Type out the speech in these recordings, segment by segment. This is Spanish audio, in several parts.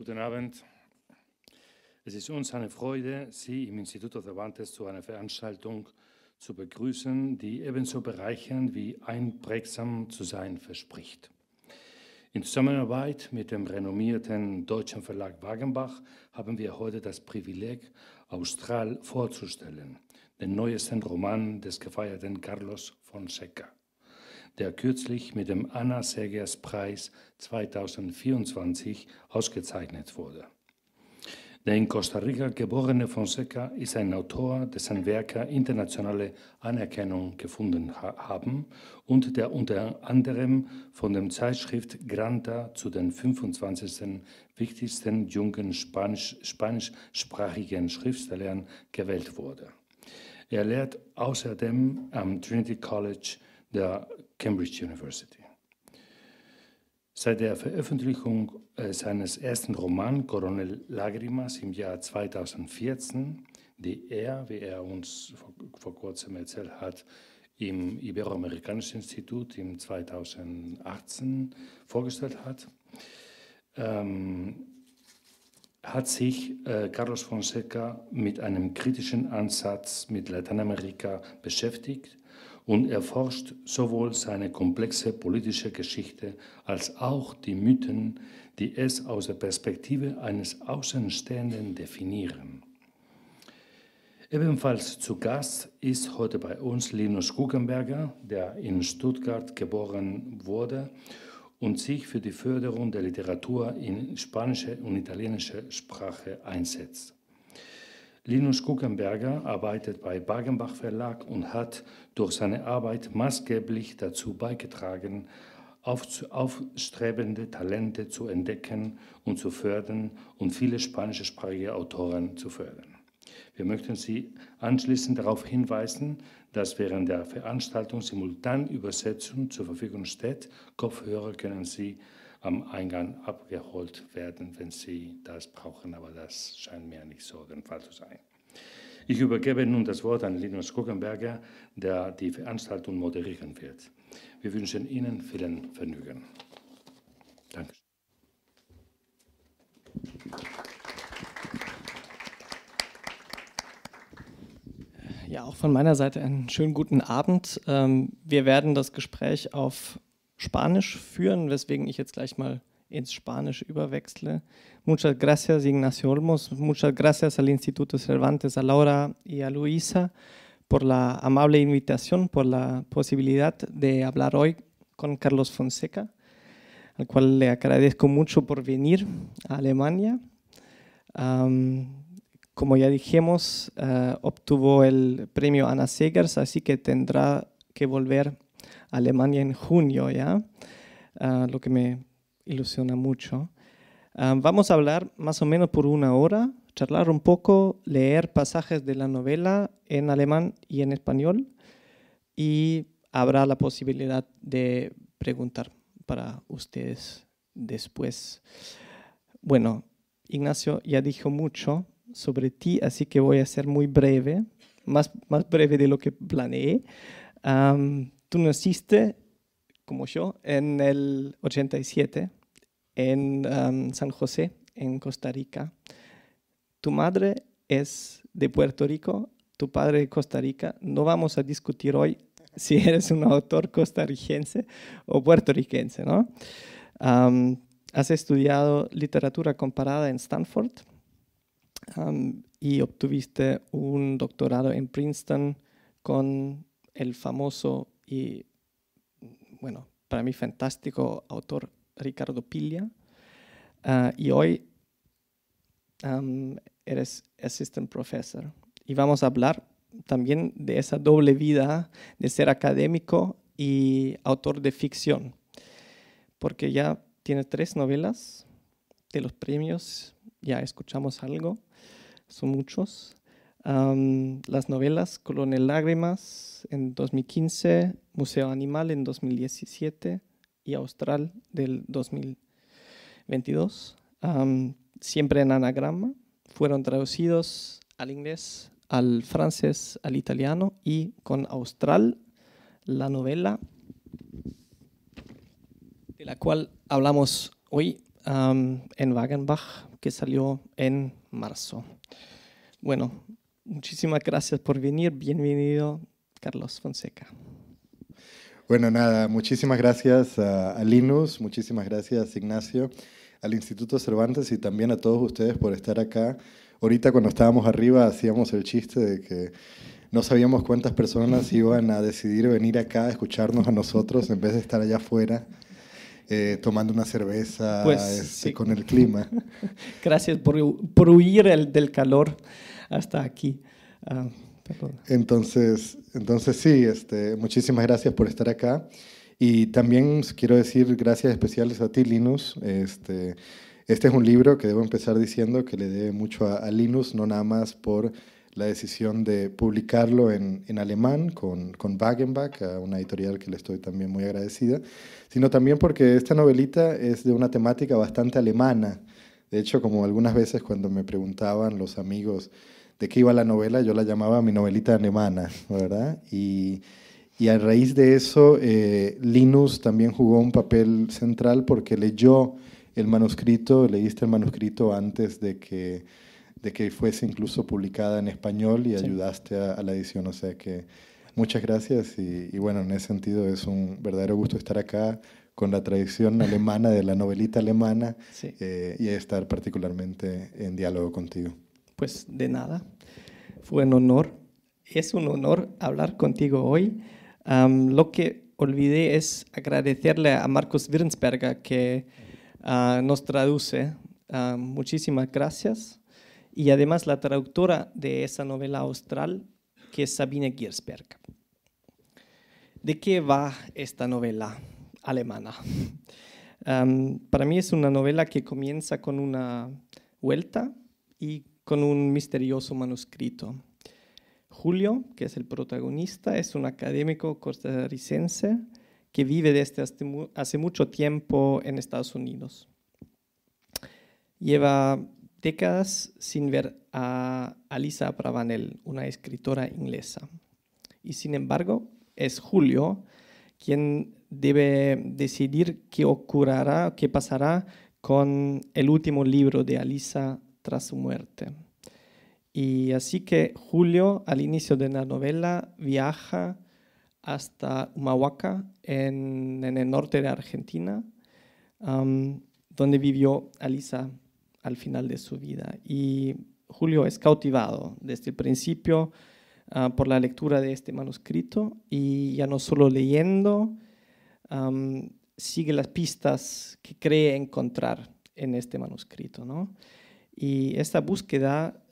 Guten Abend. Es ist uns eine Freude, Sie im Instituto Cervantes zu einer Veranstaltung zu begrüßen, die ebenso bereichernd wie einprägsam zu sein verspricht. In Zusammenarbeit mit dem renommierten deutschen Verlag Wagenbach haben wir heute das Privileg, Austral vorzustellen, den neuesten Roman des gefeierten Carlos Fonseca der kürzlich mit dem Anna Segers Preis 2024 ausgezeichnet wurde. Der in Costa Rica geborene Fonseca ist ein Autor, dessen Werke internationale Anerkennung gefunden haben und der unter anderem von der Zeitschrift Granta zu den 25. wichtigsten jungen Spanisch, spanischsprachigen Schriftstellern gewählt wurde. Er lehrt außerdem am Trinity College der Cambridge University. Seit der Veröffentlichung äh, seines ersten Romans Coronel Lagrimas im Jahr 2014, die er, wie er uns vor, vor kurzem erzählt hat, im Iberoamerikanischen Institut im 2018 vorgestellt hat, ähm, hat sich äh, Carlos Fonseca mit einem kritischen Ansatz mit Lateinamerika beschäftigt und erforscht sowohl seine komplexe politische Geschichte als auch die Mythen, die es aus der Perspektive eines Außenstehenden definieren. Ebenfalls zu Gast ist heute bei uns Linus Guggenberger, der in Stuttgart geboren wurde und sich für die Förderung der Literatur in spanischer und italienischer Sprache einsetzt. Linus Kuckenberger arbeitet bei Bagenbach Verlag und hat durch seine Arbeit maßgeblich dazu beigetragen, aufstrebende Talente zu entdecken und zu fördern und viele spanischsprachige Autoren zu fördern. Wir möchten Sie anschließend darauf hinweisen, dass während der Veranstaltung simultan Übersetzung zur Verfügung steht. Kopfhörer können Sie am Eingang abgeholt werden, wenn Sie das brauchen, aber das scheint mir nicht so der Fall zu sein. Ich übergebe nun das Wort an Linus Kuckenberger, der die Veranstaltung moderieren wird. Wir wünschen Ihnen vielen Vergnügen. Danke. Ja, auch von meiner Seite einen schönen guten Abend. Ähm, wir werden das Gespräch auf Spanisch führen, weswegen ich jetzt gleich mal en español Muchas gracias, Ignacio Olmos. Muchas gracias al Instituto Cervantes, a Laura y a Luisa por la amable invitación, por la posibilidad de hablar hoy con Carlos Fonseca, al cual le agradezco mucho por venir a Alemania. como ya dijimos, eh, obtuvo el premio Anna Segers, así que tendrá que volver a Alemania en junio, ¿ya? Ah, lo que me ilusiona mucho. Ah, vamos a hablar más o menos por una hora, charlar un poco, leer pasajes de la novela en alemán y en español y habrá la posibilidad de preguntar para ustedes después. Bueno, Ignacio ya dijo mucho sobre ti, así que voy a ser muy breve, más, más breve de lo que planeé. tú naciste, como yo, en el 87 en um, San José, en Costa Rica. Tu madre es de Puerto Rico, tu padre de Costa Rica. No vamos a discutir hoy si eres un autor costarricense o puertorriquense, ¿no? Um, has estudiado literatura comparada en Stanford um, y obtuviste un doctorado en Princeton con el famoso y, bueno, para mí fantástico autor Ricardo Pilla. Ah, y hoy eres assistant professor. Y vamos a hablar también de esa doble vida de ser académico y autor de ficción, porque ya tiene tres novelas de los premios, ya escuchamos algo, son muchos. las novelas Colonel Lágrimas en 2015, Museo Animal en 2017, y Austral del 2022, siempre en anagrama, fueron traducidos al inglés, al francés, al italiano y con Austral, la novela de la cual hablamos hoy en Wagenbach, que salió en marzo. Bueno, muchísimas gracias por venir. Bienvenido, Carlos Fonseca. Bueno, nada, muchísimas gracias a, Linus, muchísimas gracias Ignacio, al Instituto Cervantes y también a todos ustedes por estar acá. Ahorita cuando estábamos arriba hacíamos el chiste de que no sabíamos cuántas personas iban a decidir venir acá a escucharnos a nosotros en vez de estar allá afuera eh, tomando una cerveza pues, este, con el clima. Gracias por, por huir del calor hasta aquí. Ah, entonces, entonces sí, este, muchísimas gracias por estar acá. Y también quiero decir gracias especiales a ti, Linus. Este, este es un libro que debo empezar diciendo que le debe mucho a, Linus, no nada más por la decisión de publicarlo en, alemán con, con Wagenbach, una editorial que le estoy también muy agradecida, sino también porque esta novelita es de una temática bastante alemana. De hecho, como algunas veces cuando me preguntaban los amigos de qué iba la novela, yo la llamaba mi novelita alemana, ¿verdad? Y, a raíz de eso, eh, Linus también jugó un papel central porque leyó el manuscrito, leíste el manuscrito antes de que, de que fuese incluso publicada en español y ayudaste a, la edición, o sea que muchas gracias y, bueno, en ese sentido es un verdadero gusto estar acá con la tradición alemana de la novelita alemana eh, y estar particularmente en diálogo contigo pues de nada. Fue un honor. Es un honor hablar contigo hoy. lo que olvidé es agradecerle a Marcos Wirnsberger que ah, nos traduce. Ah, muchísimas gracias. Y además la traductora de esa novela austral, que es Sabine Giersberg. ¿De qué va esta novela alemana? para mí es una novela que comienza con una vuelta y con un misterioso manuscrito. Julio, que es el protagonista, es un académico costarricense que vive desde este hace mucho tiempo en Estados Unidos. Lleva décadas sin ver a Alisa Pravanel, una escritora inglesa. Y sin embargo, es Julio quien debe decidir qué ocurrirá, qué pasará con el último libro de Alisa su muerte. Y así que Julio, al inicio de la novela, viaja hasta Humahuaca, en, el norte de Argentina, donde vivió Alisa al final de su vida. Y Julio es cautivado desde el principio ah, por la lectura de este manuscrito y ya no solo leyendo, sigue las pistas que cree encontrar en este manuscrito. ¿no? Y esta búsqueda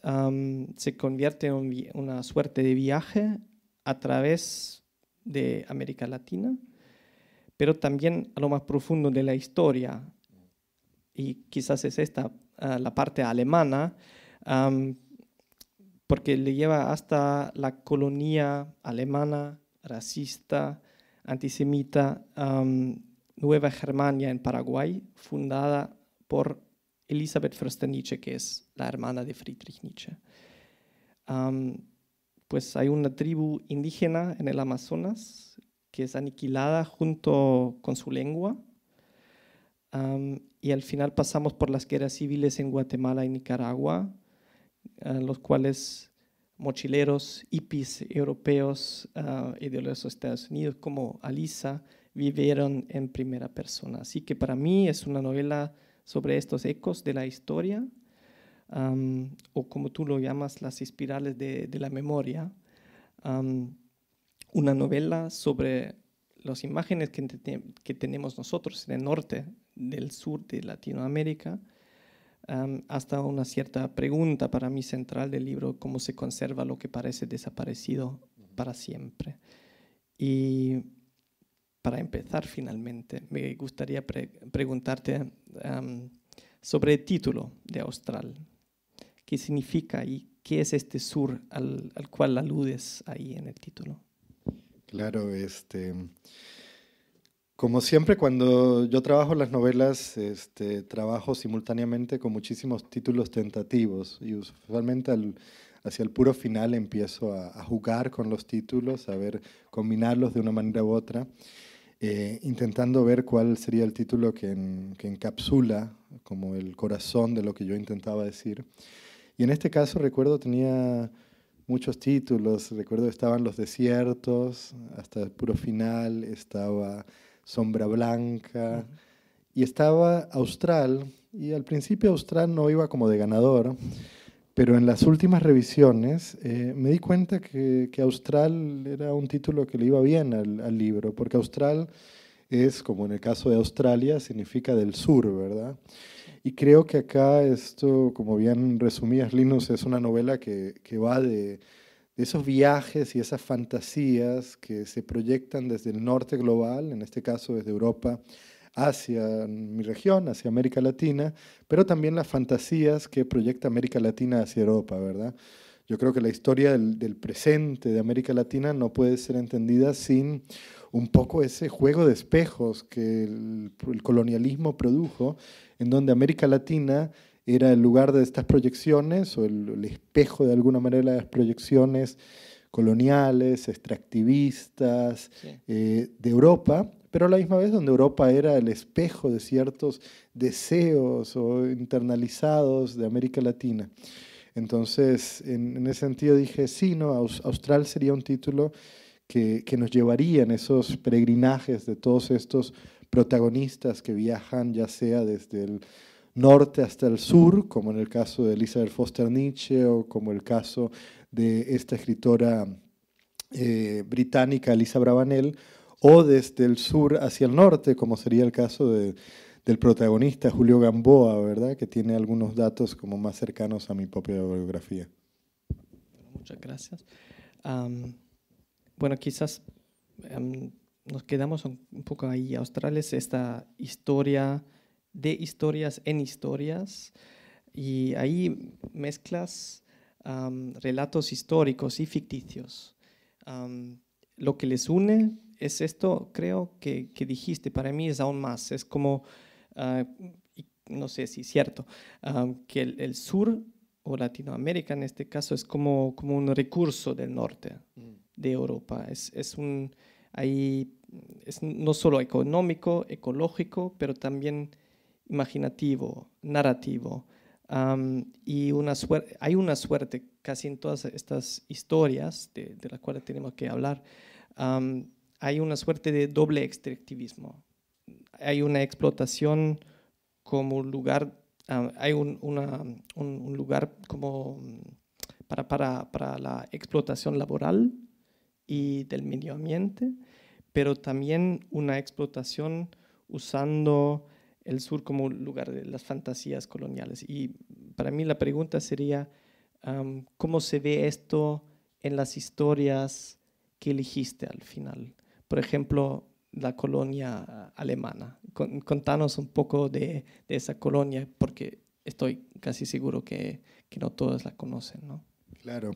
se convierte en una suerte de viaje a través de América Latina, pero también a lo más profundo de la historia. Y quizás es esta ah, la parte alemana, porque le lleva hasta la colonia alemana, racista, antisemita, Nueva Germania en Paraguay, fundada por Elizabeth Förster-Nietzsche, que es la hermana de Friedrich Nietzsche. pues hay una tribu indígena en el Amazonas que es aniquilada junto con su lengua. y al final pasamos por las guerras civiles en Guatemala y Nicaragua, en los cuales mochileros, hippies europeos ah, y de los Estados Unidos como Alisa vivieron en primera persona. Así que para mí es una novela sobre estos ecos de la historia, o como tú lo llamas, las espirales de, la memoria, una novela sobre las imágenes que, tenemos nosotros en el norte, del sur de Latinoamérica, hasta una cierta pregunta para mí central del libro, cómo se conserva lo que parece desaparecido para siempre. Y para empezar finalmente, me gustaría preguntarte sobre el título de Austral. ¿Qué significa y qué es este sur al, al cual aludes ahí en el título? Claro, este, como siempre cuando yo trabajo las novelas, este, trabajo simultáneamente con muchísimos títulos tentativos y usualmente hacia el puro final empiezo a, a, jugar con los títulos, a ver, combinarlos de una manera u otra. Eh, intentando ver cuál sería el título que, encapsula como el corazón de lo que yo intentaba decir. Y en este caso recuerdo tenía muchos títulos, recuerdo estaban Los Desiertos, hasta el puro final, estaba Sombra Blanca, y estaba Austral, y al principio Austral no iba como de ganador. Pero en las últimas revisiones eh, me di cuenta que, Austral era un título que le iba bien al, libro, porque Austral es, como en el caso de Australia, significa del sur, ¿verdad? Y creo que acá esto, como bien resumías, Linus, es una novela que, que va de, de esos viajes y esas fantasías que se proyectan desde el norte global, en este caso desde Europa, hacia mi región, hacia América Latina, pero también las fantasías que proyecta América Latina hacia Europa, ¿verdad? Yo creo que la historia del, presente de América Latina no puede ser entendida sin un poco ese juego de espejos que el, colonialismo produjo, en donde América Latina era el lugar de estas proyecciones o el, espejo de alguna manera de las proyecciones coloniales, extractivistas eh, de Europa, pero a la misma vez donde Europa era el espejo de ciertos deseos o internalizados de América Latina. Entonces, en, ese sentido dije, sí, no, Austral sería un título que, nos llevaría en esos peregrinajes de todos estos protagonistas que viajan, ya sea desde el norte hasta el sur, como en el caso de Elizabeth Foster Nietzsche o como el caso de esta escritora eh, británica, Lisa Bravanel, o desde el sur hacia el norte, como sería el caso de, del protagonista Julio Gamboa, ¿verdad? que tiene algunos datos como más cercanos a mi propia biografía. Muchas gracias. bueno, quizás nos quedamos un poco ahí. australes esta historia de historias en historias y ahí mezclas relatos históricos y ficticios. lo que les une es esto, creo, que, que, dijiste, para mí es aún más, es como, ah, no sé si es cierto, ah, que el, sur o Latinoamérica en este caso es como, como un recurso del norte mm. de Europa, es, es un, ahí, no solo económico, ecológico, pero también imaginativo, narrativo. y una hay una suerte casi en todas estas historias de, las cuales tenemos que hablar, hay una suerte de doble extractivismo. Hay una explotación como lugar, ah, hay un, lugar como mm, para, la explotación laboral y del medio ambiente, pero también una explotación usando el sur como lugar de las fantasías coloniales. Y para mí la pregunta sería, ¿cómo se ve esto en las historias que elegiste al final? por ejemplo, la colonia alemana. contanos un poco de, esa colonia, porque estoy casi seguro que, no todos la conocen, ¿no? Claro.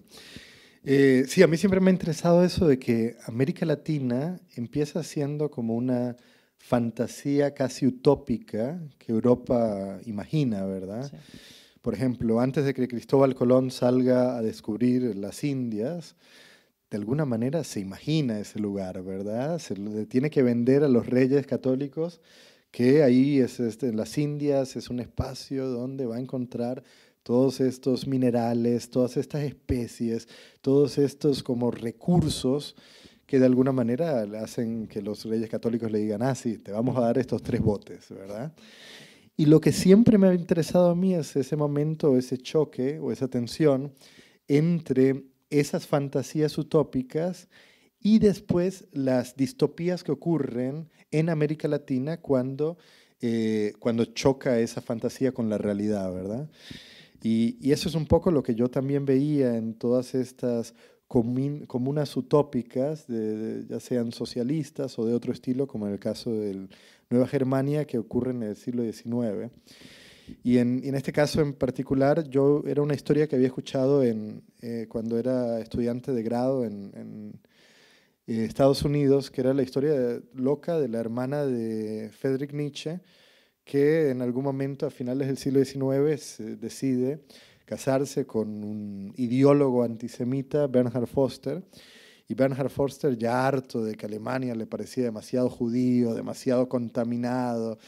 Eh, sí, a mí siempre me ha interesado eso de que América Latina empieza siendo como una fantasía casi utópica que Europa imagina, ¿verdad? Por ejemplo, antes de que Cristóbal Colón salga a descubrir las Indias, de alguna manera se imagina ese lugar, ¿verdad? Se tiene que vender a los reyes católicos que ahí es, este, en las Indias es un espacio donde va a encontrar todos estos minerales, todas estas especies, todos estos como recursos que de alguna manera hacen que los reyes católicos le digan, ah, sí, te vamos a dar estos tres botes, ¿verdad? Y lo que siempre me ha interesado a mí es ese momento, ese choque o esa tensión entre esas fantasías utópicas y después las distopías que ocurren en América Latina cuando, eh, cuando choca esa fantasía con la realidad, ¿verdad? Y, eso es un poco lo que yo también veía en todas estas comunas utópicas, ya sean socialistas o de otro estilo, como en el caso de Nueva Germania, que ocurre en el siglo XIX. Y en, en, este caso en particular, yo era una historia que había escuchado en, eh, cuando era estudiante de grado en, eh, Estados Unidos, que era la historia loca de la hermana de Friedrich Nietzsche, que en algún momento a finales del siglo XIX decide casarse con un ideólogo antisemita, Bernhard Foster. Y Bernhard Foster, ya harto de que Alemania le parecía demasiado judío, demasiado contaminado,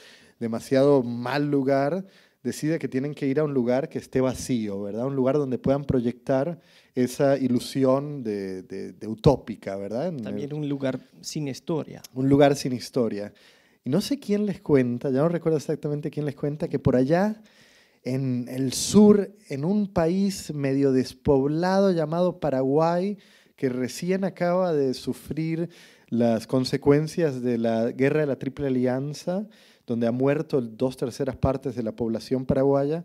demasiado mal lugar, decide que tienen que ir a un lugar que esté vacío, ¿verdad? Un lugar donde puedan proyectar esa ilusión de, utópica, ¿verdad? También un lugar sin historia. Un lugar sin historia. Y no sé quién les cuenta, ya no recuerdo exactamente quién les cuenta, que por allá en el sur, en un país medio despoblado llamado Paraguay, que recién acaba de sufrir las consecuencias de la guerra de la Triple Alianza, donde ha muerto dos terceras partes de la población paraguaya,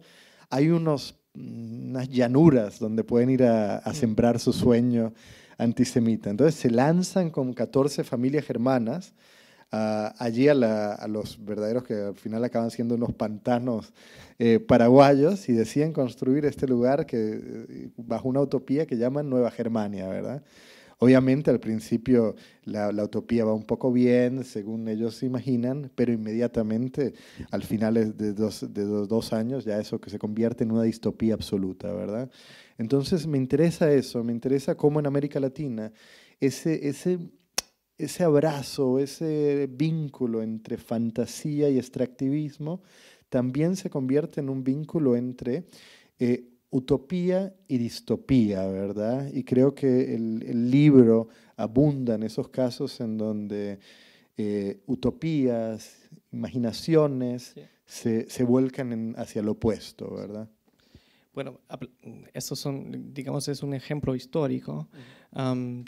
hay unos, mm, unas llanuras donde pueden ir a, sembrar su sueño antisemita. Entonces se lanzan con 14 familias germanas ah, allí a, los verdaderos que al final acaban siendo unos pantanos eh, paraguayos y deciden construir este lugar que, eh, bajo una utopía que llaman Nueva Germania, ¿verdad? Obviamente al principio la, utopía va un poco bien, según ellos se imaginan, pero inmediatamente al final de dos, años ya eso que se convierte en una distopía absoluta, ¿verdad? Entonces me interesa eso, me interesa cómo en América Latina ese, ese, ese abrazo, ese vínculo entre fantasía y extractivismo también se convierte en un vínculo entre... Eh, utopía y distopía, ¿verdad? Y creo que el, libro abunda en esos casos en donde eh, utopías, imaginaciones se, vuelcan hacia lo opuesto, ¿verdad? Bueno, eso son, digamos, es un ejemplo histórico.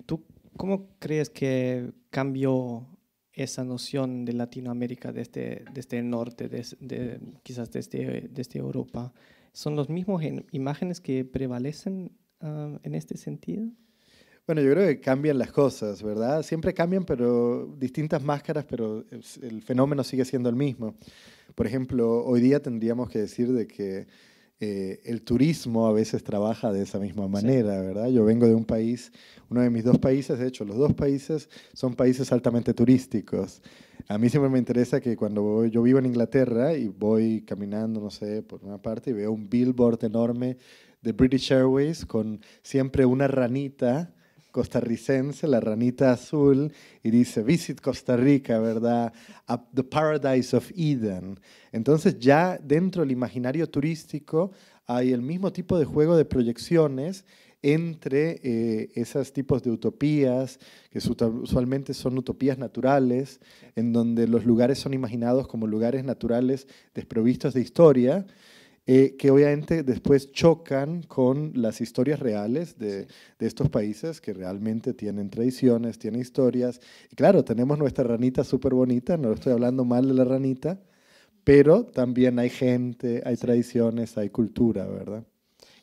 ¿Tú cómo crees que cambió esa noción de Latinoamérica desde, el este, este norte, de, quizás desde este, Europa? ¿Son los mismos imágenes que prevalecen ah, en este sentido? Bueno, yo creo que cambian las cosas, ¿verdad? Siempre cambian, pero distintas máscaras, pero el fenómeno sigue siendo el mismo. Por ejemplo, hoy día tendríamos que decir de que eh, el turismo a veces trabaja de esa misma manera, ¿verdad? Yo vengo de un país, uno de mis dos países, de hecho, los dos países son países altamente turísticos. A mí siempre me interesa que cuando yo vivo en Inglaterra y voy caminando, no sé, por una parte y veo un billboard enorme de British Airways con siempre una ranita costarricense, la ranita azul, y dice, Visit Costa Rica, ¿verdad? the Paradise of Eden. Entonces ya dentro del imaginario turístico hay el mismo tipo de juego de proyecciones entre eh, esos tipos de utopías, que usualmente son utopías naturales, en donde los lugares son imaginados como lugares naturales desprovistos de historia, eh, que obviamente después chocan con las historias reales de, de, estos países que realmente tienen tradiciones, tienen historias. Y claro, tenemos nuestra ranita súper bonita, no estoy hablando mal de la ranita, pero también hay gente, hay tradiciones, hay cultura, ¿verdad?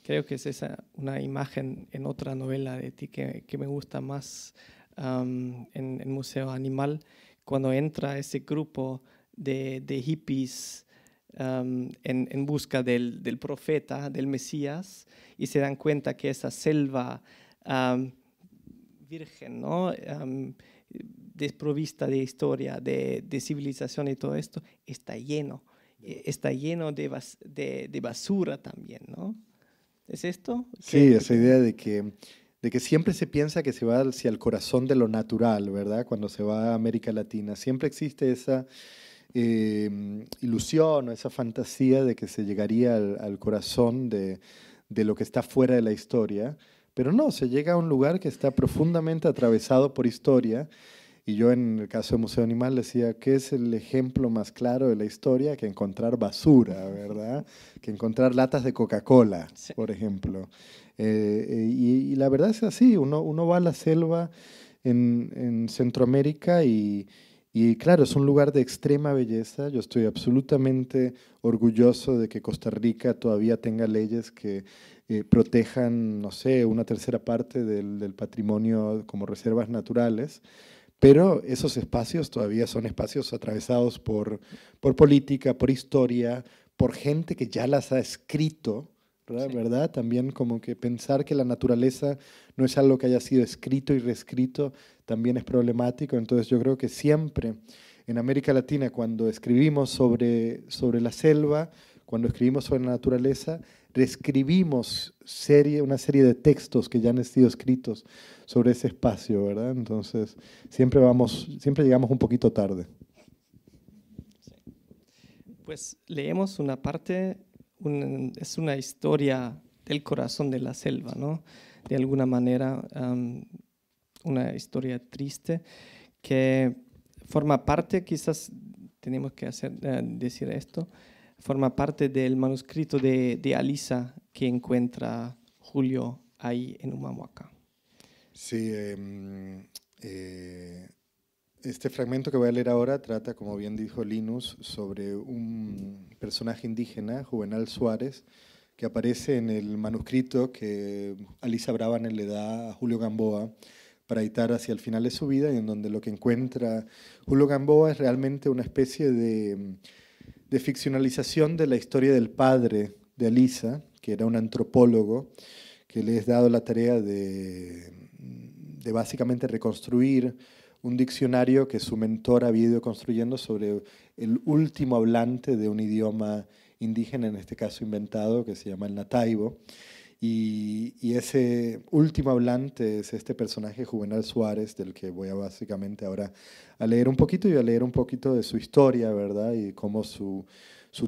Creo que es esa una imagen en otra novela de ti que, que me gusta más en el Museo Animal, cuando entra ese grupo de, de hippies en, en, busca del, del, profeta, del Mesías, y se dan cuenta que esa selva virgen, ¿no? desprovista de historia, de, de, civilización y todo esto, está lleno, eh, está lleno de, de, de basura también, ¿no? ¿Es esto? Sí, esa idea de que de que siempre se piensa que se va hacia el corazón de lo natural, ¿verdad? Cuando se va a América Latina. Siempre existe esa, Em, ilusión o esa fantasía de que se llegaría al, corazón de, lo que está fuera de la historia, pero no, se llega a un lugar que está profundamente atravesado por historia. Y yo en el caso del Museo Animal decía, que es el ejemplo más claro de la historia? Que encontrar basura, ¿verdad? Que encontrar latas de Coca-Cola, por ejemplo. Eh, eh, y, la verdad es así, uno, uno va a la selva en Centroamérica y, y claro, es un lugar de extrema belleza. Yo estoy absolutamente orgulloso de que Costa Rica todavía tenga leyes que eh, protejan, no sé, una tercera parte del, patrimonio como reservas naturales. Pero esos espacios todavía son espacios atravesados por, política, por historia, por gente que ya las ha escrito, ¿verdad? ¿verdad? También como que pensar que la naturaleza no es algo que haya sido escrito y reescrito, también es problemático. Entonces yo creo que siempre en América Latina, cuando escribimos sobre, sobre la selva, cuando escribimos sobre la naturaleza, reescribimos serie, una serie de textos que ya han sido escritos sobre ese espacio, ¿verdad? Entonces siempre, vamos, siempre llegamos un poquito tarde. Pues leemos una parte, es una historia del corazón de la selva, ¿no? De alguna manera, una historia triste que forma parte, quizás tenemos que hacer, eh, decir esto, forma parte del manuscrito de, de, Alisa que encuentra Julio ahí en Humahuaca. Sí, em, eh, este fragmento que voy a leer ahora trata, como bien dijo Linus, sobre un personaje indígena, Juvenal Suárez, que aparece en el manuscrito que Alisa Brabant le da a Julio Gamboa para editar hacia el final de su vida, y en donde lo que encuentra Julio Gamboa es realmente una especie de, ficcionalización de la historia del padre de Alisa, que era un antropólogo, que le es dado la tarea de, de básicamente reconstruir un diccionario que su mentor había ido construyendo sobre el último hablante de un idioma indígena, en este caso inventado, que se llama el nataibo. Y, ese último hablante es este personaje Juvenal Suárez, del que voy a básicamente ahora a leer un poquito y a leer un poquito de su historia, ¿verdad? Y cómo su,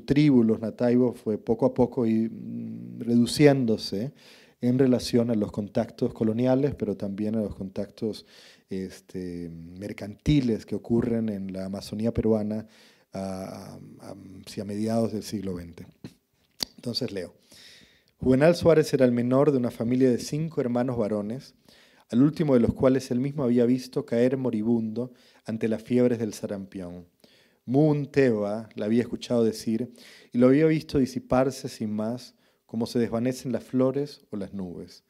tribu, los nataivos, fue poco a poco y, mm, reduciéndose en relación a los contactos coloniales, pero también a los contactos este, mercantiles que ocurren en la Amazonía peruana a, hacia mediados del siglo XX. Entonces leo. Juvenal Suárez era el menor de una familia de cinco hermanos varones, al último de los cuales él mismo había visto caer moribundo ante las fiebres del sarampión. Munteba Teba la había escuchado decir y lo había visto disiparse sin más, como se desvanecen las flores o las nubes.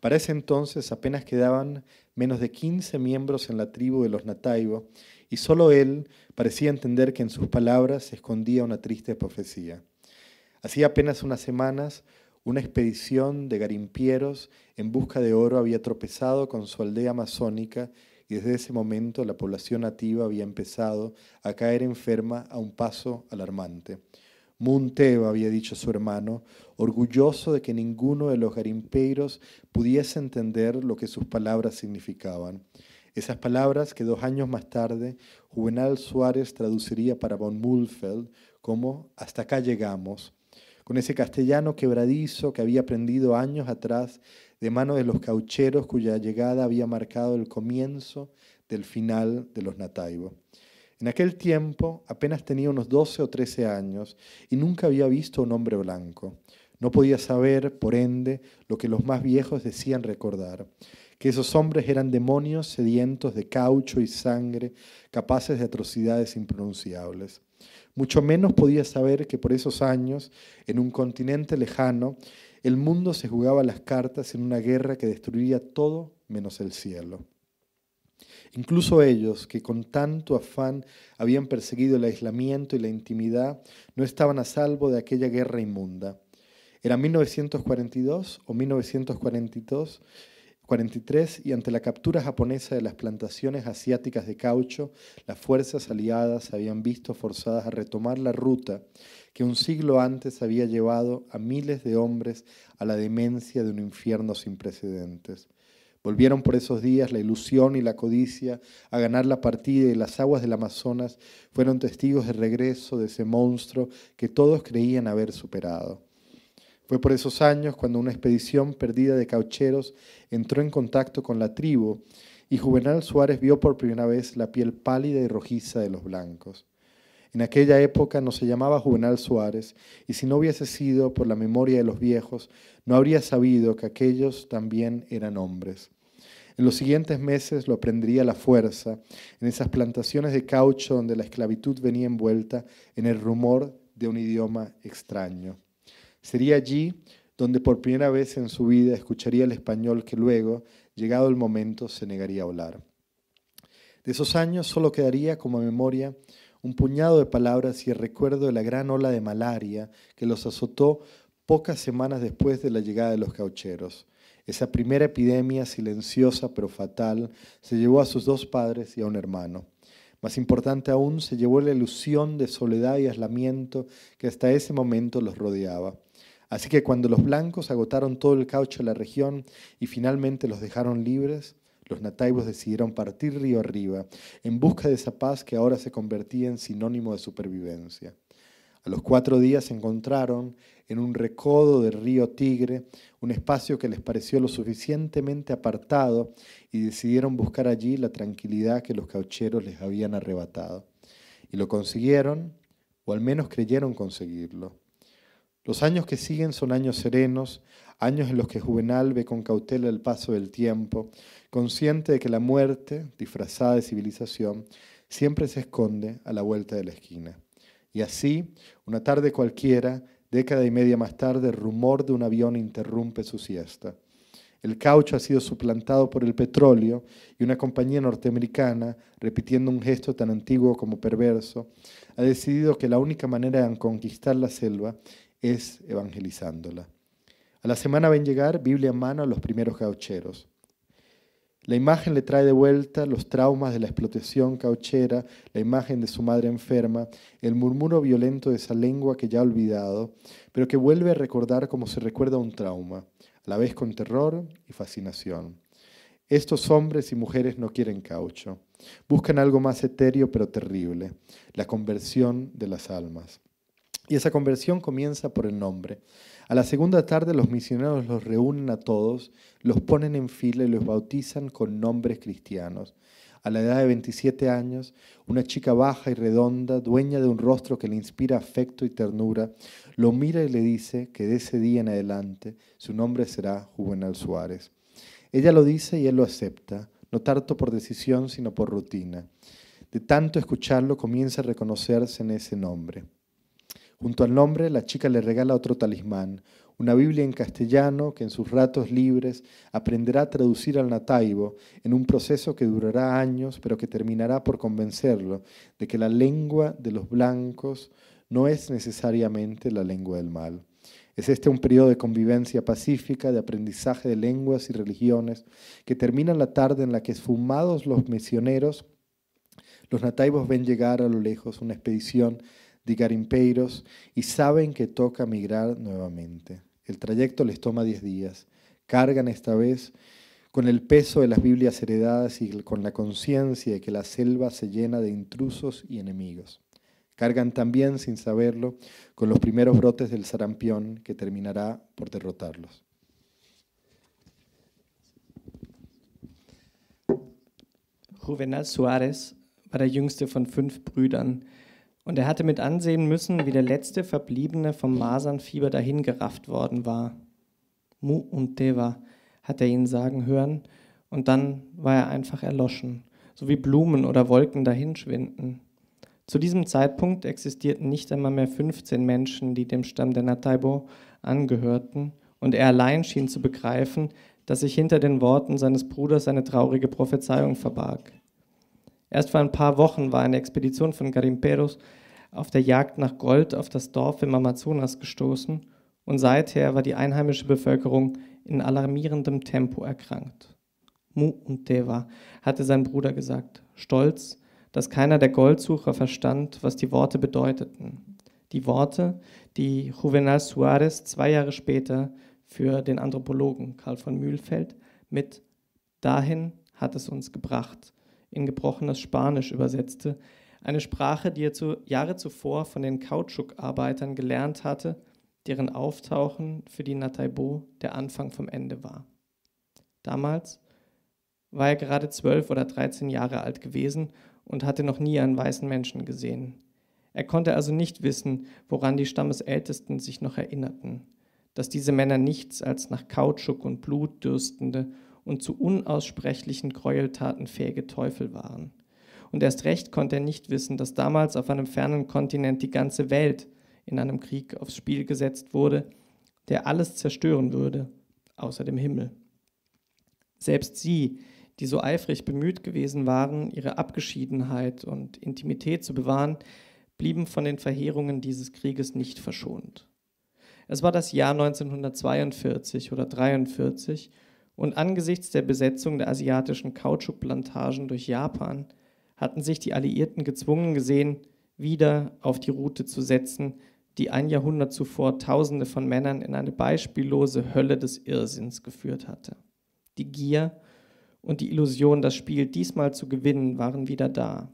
Para ese entonces apenas quedaban menos de 15 miembros en la tribu de los Nataibo, y solo él parecía entender que en sus palabras se escondía una triste profecía. Hacía apenas unas semanas una expedición de garimpieros en busca de oro había tropezado con su aldea amazónica y desde ese momento la población nativa había empezado a caer enferma a un paso alarmante. Munteo, había dicho su hermano, orgulloso de que ninguno de los garimpeiros pudiese entender lo que sus palabras significaban. Esas palabras que dos años más tarde Juvenal Suárez traduciría para von Mulfeld como Hasta acá llegamos, con ese castellano quebradizo que había aprendido años atrás de mano de los caucheros cuya llegada había marcado el comienzo del final de los nataivos. En aquel tiempo apenas tenía unos 12 o 13 años y nunca había visto un hombre blanco. No podía saber, por ende, lo que los más viejos decían recordar, que esos hombres eran demonios sedientos de caucho y sangre, capaces de atrocidades impronunciables. Mucho menos podía saber que por esos años, en un continente lejano, el mundo se jugaba las cartas en una guerra que destruiría todo menos el cielo. Incluso ellos, que con tanto afán habían perseguido el aislamiento y la intimidad, no estaban a salvo de aquella guerra inmunda. Era 1942 o 1942 43, y ante la captura japonesa de las plantaciones asiáticas de caucho, las fuerzas aliadas se habían visto forzadas a retomar la ruta que un siglo antes había llevado a miles de hombres a la demencia de un infierno sin precedentes. Volvieron por esos días la ilusión y la codicia a ganar la partida y las aguas del Amazonas fueron testigos del regreso de ese monstruo que todos creían haber superado. Fue por esos años cuando una expedición perdida de caucheros entró en contacto con la tribu y Juvenal Suárez vio por primera vez la piel pálida y rojiza de los blancos. En aquella época no se llamaba Juvenal Suárez y si no hubiese sido por la memoria de los viejos, no habría sabido que aquellos también eran hombres. En los siguientes meses lo aprendería la fuerza, en esas plantaciones de caucho donde la esclavitud venía envuelta en el rumor de un idioma extraño. Sería allí donde por primera vez en su vida escucharía el español que luego, llegado el momento, se negaría a hablar. De esos años solo quedaría como memoria un puñado de palabras y el recuerdo de la gran ola de malaria que los azotó pocas semanas después de la llegada de los caucheros. Esa primera epidemia silenciosa pero fatal se llevó a sus dos padres y a un hermano. Más importante aún, se llevó la ilusión de soledad y aislamiento que hasta ese momento los rodeaba. Así que cuando los blancos agotaron todo el caucho de la región y finalmente los dejaron libres, los nataibos decidieron partir río arriba en busca de esa paz que ahora se convertía en sinónimo de supervivencia. A los cuatro días se encontraron en un recodo del río Tigre, un espacio que les pareció lo suficientemente apartado y decidieron buscar allí la tranquilidad que los caucheros les habían arrebatado. Y lo consiguieron, o al menos creyeron conseguirlo. Los años que siguen son años serenos, años en los que Juvenal ve con cautela el paso del tiempo, consciente de que la muerte, disfrazada de civilización, siempre se esconde a la vuelta de la esquina. Y así, una tarde cualquiera, década y media más tarde, el rumor de un avión interrumpe su siesta. El caucho ha sido suplantado por el petróleo y una compañía norteamericana, repitiendo un gesto tan antiguo como perverso, ha decidido que la única manera de conquistar la selva es evangelizándola. A la semana ven llegar, Biblia en mano, a los primeros gaucheros. La imagen le trae de vuelta los traumas de la explotación cauchera, la imagen de su madre enferma, el murmuro violento de esa lengua que ya ha olvidado, pero que vuelve a recordar como se recuerda un trauma, a la vez con terror y fascinación. Estos hombres y mujeres no quieren caucho, buscan algo más etéreo pero terrible, la conversión de las almas. Y esa conversión comienza por el nombre. A la segunda tarde los misioneros los reúnen a todos, los ponen en fila y los bautizan con nombres cristianos. A la edad de 27 años, una chica baja y redonda, dueña de un rostro que le inspira afecto y ternura, lo mira y le dice que de ese día en adelante su nombre será Juvenal Suárez. Ella lo dice y él lo acepta, no tanto por decisión sino por rutina. De tanto escucharlo comienza a reconocerse en ese nombre. Junto al nombre, la chica le regala otro talismán, una Biblia en castellano que en sus ratos libres aprenderá a traducir al nataibo en un proceso que durará años, pero que terminará por convencerlo de que la lengua de los blancos no es necesariamente la lengua del mal. Es este un periodo de convivencia pacífica, de aprendizaje de lenguas y religiones, que termina la tarde en la que esfumados los misioneros, los nataibos ven llegar a lo lejos una expedición garimpeiros, y saben que toca migrar nuevamente. El trayecto les toma 10 días. Cargan esta vez con el peso de las Biblias heredadas y con la conciencia de que la selva se llena de intrusos y enemigos. Cargan también, sin saberlo, con los primeros brotes del sarampión que terminará por derrotarlos. Juvenal Suárez era el jüngste von cinco Brüdern. Und er hatte mit ansehen müssen, wie der letzte Verbliebene vom Masernfieber dahingerafft worden war. Mu und Deva hat er ihn sagen hören, und dann war er einfach erloschen, so wie Blumen oder Wolken dahinschwinden. Zu diesem Zeitpunkt existierten nicht einmal mehr 15 Menschen, die dem Stamm der Nataibo angehörten, und er allein schien zu begreifen, dass sich hinter den Worten seines Bruders eine traurige Prophezeiung verbarg. Erst vor ein paar Wochen war eine Expedition von Garimperos auf der Jagd nach Gold auf das Dorf im Amazonas gestoßen und seither war die einheimische Bevölkerung in alarmierendem Tempo erkrankt. Mu und Deva, hatte sein Bruder gesagt, stolz, dass keiner der Goldsucher verstand, was die Worte bedeuteten. Die Worte, die Juvenal Suarez zwei Jahre später für den Anthropologen Karl von Mühlfeld mit Dahin hat es uns gebracht in gebrochenes Spanisch übersetzte, eine Sprache, die er zu, Jahre zuvor von den Kautschukarbeitern gelernt hatte, deren Auftauchen für die Nataibo der Anfang vom Ende war. Damals war er gerade zwölf oder dreizehn Jahre alt gewesen und hatte noch nie einen weißen Menschen gesehen. Er konnte also nicht wissen, woran die Stammesältesten sich noch erinnerten, dass diese Männer nichts als nach Kautschuk und Blut dürstende und zu unaussprechlichen Gräueltaten fähige Teufel waren. Und erst recht konnte er nicht wissen, dass damals auf einem fernen Kontinent die ganze Welt in einem Krieg aufs Spiel gesetzt wurde, der alles zerstören würde, außer dem Himmel. Selbst sie, die so eifrig bemüht gewesen waren, ihre Abgeschiedenheit und Intimität zu bewahren, blieben von den Verheerungen dieses Krieges nicht verschont. Es war das Jahr 1942 oder 1943 und angesichts der Besetzung der asiatischen Kautschukplantagen durch Japan hatten sich die Alliierten gezwungen gesehen, wieder auf die Route zu setzen, die ein Jahrhundert zuvor Tausende von Männern in eine beispiellose Hölle des Irrsinns geführt hatte. Die Gier und die Illusion, das Spiel diesmal zu gewinnen, waren wieder da.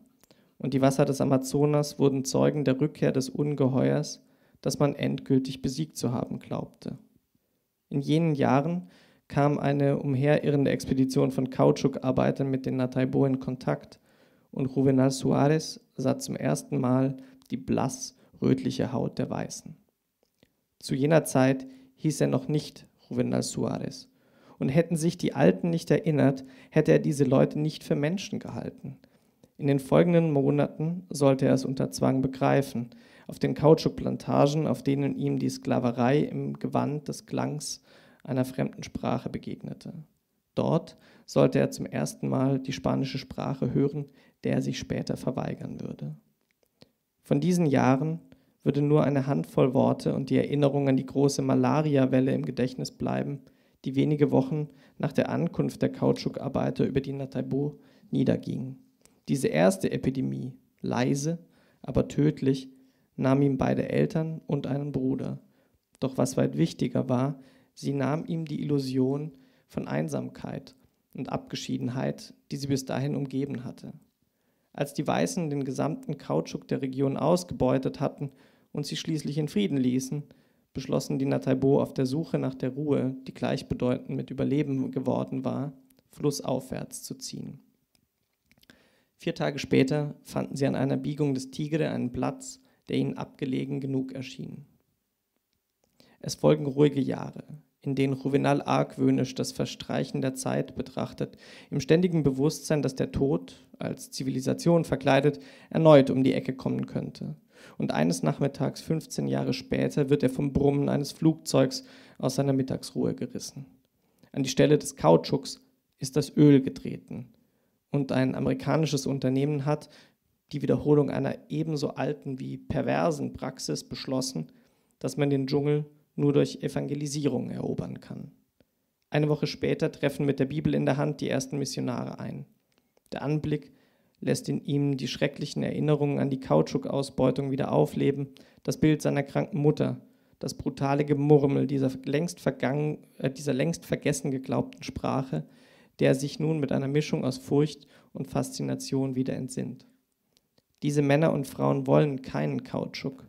Und die Wasser des Amazonas wurden Zeugen der Rückkehr des Ungeheuers, das man endgültig besiegt zu haben glaubte. In jenen Jahren kam eine umherirrende Expedition von Kautschukarbeitern mit den Nataibo in Kontakt und Juvenal Suarez sah zum ersten Mal die blass-rötliche Haut der Weißen. Zu jener Zeit hieß er noch nicht Juvenal Suarez. Und hätten sich die Alten nicht erinnert, hätte er diese Leute nicht für Menschen gehalten. In den folgenden Monaten sollte er es unter Zwang begreifen. Auf den Kautschukplantagen, auf denen ihm die Sklaverei im Gewand des Klangs einer fremden Sprache begegnete. Dort sollte er zum ersten Mal die spanische Sprache hören, der er sich später verweigern würde. Von diesen Jahren würde nur eine Handvoll Worte und die Erinnerung an die große Malariawelle im Gedächtnis bleiben, die wenige Wochen nach der Ankunft der Kautschukarbeiter über die Nataibo niederging. Diese erste Epidemie, leise, aber tödlich, nahm ihm beide Eltern und einen Bruder. Doch was weit wichtiger war, sie nahm ihm die Illusion von Einsamkeit und Abgeschiedenheit, die sie bis dahin umgeben hatte als die Weißen den gesamten Kautschuk der Region ausgebeutet hatten und sie schließlich in Frieden ließen, beschlossen die Nataibo auf der Suche nach der Ruhe, die gleichbedeutend mit Überleben geworden war, flussaufwärts zu ziehen. Vier Tage später fanden sie an einer Biegung des Tigre einen Platz, der ihnen abgelegen genug erschien. Es folgen ruhige Jahre in denen Juvenal argwöhnisch das Verstreichen der Zeit betrachtet, im ständigen Bewusstsein, dass der Tod, als Zivilisation verkleidet, erneut um die Ecke kommen könnte. Und eines Nachmittags, 15 Jahre später, wird er vom Brummen eines Flugzeugs aus seiner Mittagsruhe gerissen. An die Stelle des Kautschuks ist das Öl getreten. Und ein amerikanisches Unternehmen hat, die Wiederholung einer ebenso alten wie perversen Praxis beschlossen, dass man den Dschungel nur durch Evangelisierung erobern kann. Eine Woche später treffen mit der Bibel in der Hand die ersten Missionare ein. Der Anblick lässt in ihm die schrecklichen Erinnerungen an die Kautschukausbeutung wieder aufleben, das Bild seiner kranken Mutter, das brutale Gemurmel dieser längst, vergangen, äh, dieser längst vergessen geglaubten Sprache, der sich nun mit einer Mischung aus Furcht und Faszination wieder entsinnt. Diese Männer und Frauen wollen keinen Kautschuk.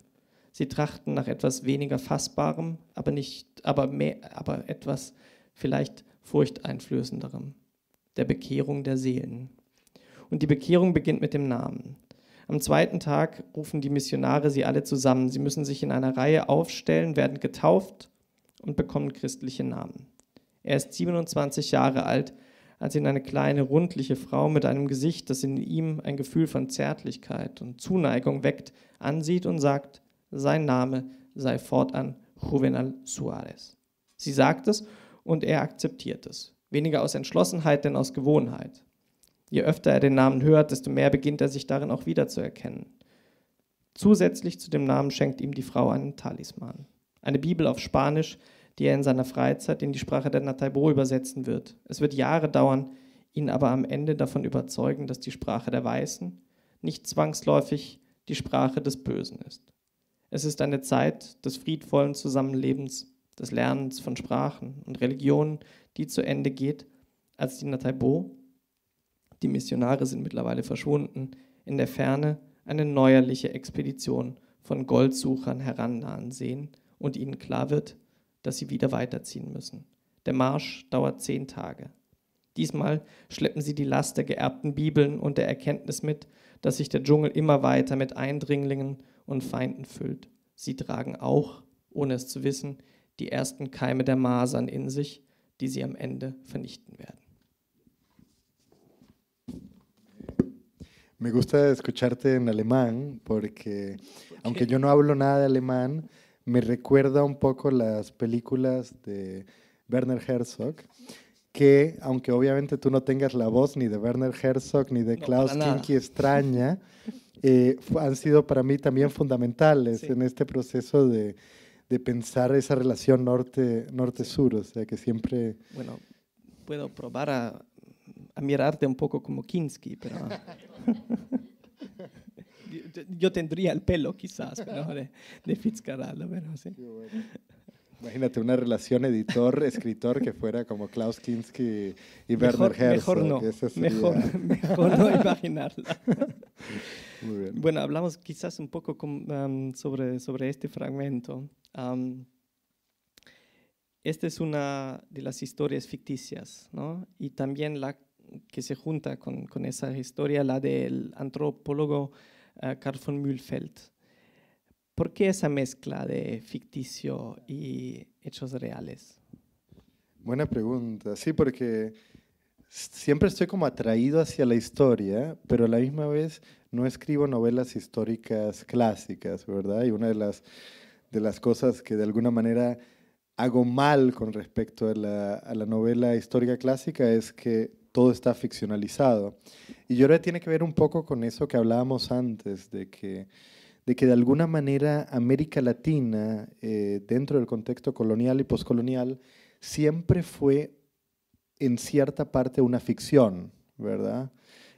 Sie trachten nach etwas weniger Fassbarem, aber, nicht, aber, mehr, aber etwas vielleicht Furchteinflößenderem, der Bekehrung der Seelen. Und die Bekehrung beginnt mit dem Namen. Am zweiten Tag rufen die Missionare sie alle zusammen. Sie müssen sich in einer Reihe aufstellen, werden getauft und bekommen christliche Namen. Er ist 27 Jahre alt, als ihn eine kleine, rundliche Frau mit einem Gesicht, das in ihm ein Gefühl von Zärtlichkeit und Zuneigung weckt, ansieht und sagt, sein Name sei fortan Juvenal Suarez. Sie sagt es und er akzeptiert es. Weniger aus Entschlossenheit, denn aus Gewohnheit. Je öfter er den Namen hört, desto mehr beginnt er sich darin auch wiederzuerkennen. Zusätzlich zu dem Namen schenkt ihm die Frau einen Talisman. Eine Bibel auf Spanisch, die er in seiner Freizeit in die Sprache der Nataibo übersetzen wird. Es wird Jahre dauern, ihn aber am Ende davon überzeugen, dass die Sprache der Weißen nicht zwangsläufig die Sprache des Bösen ist. Es ist eine Zeit des friedvollen Zusammenlebens, des Lernens von Sprachen und Religionen, die zu Ende geht, als die Nataibo, die Missionare sind mittlerweile verschwunden, in der Ferne eine neuerliche Expedition von Goldsuchern herannahen sehen und ihnen klar wird, dass sie wieder weiterziehen müssen. Der Marsch dauert zehn Tage. Diesmal schleppen sie die Last der geerbten Bibeln und der Erkenntnis mit, dass sich der Dschungel immer weiter mit Eindringlingen und Feinden füllt. Sie tragen auch, ohne es zu wissen, die ersten Keime der Masern in sich, die sie am Ende vernichten werden. Me gusta escucharte en alemán porque, okay. aunque yo no hablo nada de alemán, me recuerda un poco las películas de Werner Herzog. que, aunque obviamente tú no tengas la voz ni de Werner Herzog ni de Klaus Kinski extraña, eh, han sido para mí también fundamentales en este proceso de, de pensar esa relación norte-sur, o sea que siempre... Bueno, puedo probar a, mirarte un poco como Kinski, pero... yo, tendría el pelo quizás, de, de Fitzcarraldo, pero sí. Imagínate una relación editor-escritor que fuera como Klaus Kinski y Werner Herzog. Mejor no, mejor, no imaginarla. Bueno, hablamos quizás un poco sobre, este fragmento. esta es una de las historias ficticias, ¿no? Y también la que se junta con, esa historia, la del antropólogo eh, Carl von Mühlfeld. ¿Por qué esa mezcla de ficticio y hechos reales? Buena pregunta. Sí, porque siempre estoy como atraído hacia la historia, pero a la misma vez no escribo novelas históricas clásicas, ¿verdad? Y una de las, de las cosas que de alguna manera hago mal con respecto a la, a la novela histórica clásica es que todo está ficcionalizado. Y yo creo que tiene que ver un poco con eso que hablábamos antes, de que de que de alguna manera América Latina, eh, dentro del contexto colonial y poscolonial, siempre fue en cierta parte una ficción, ¿verdad?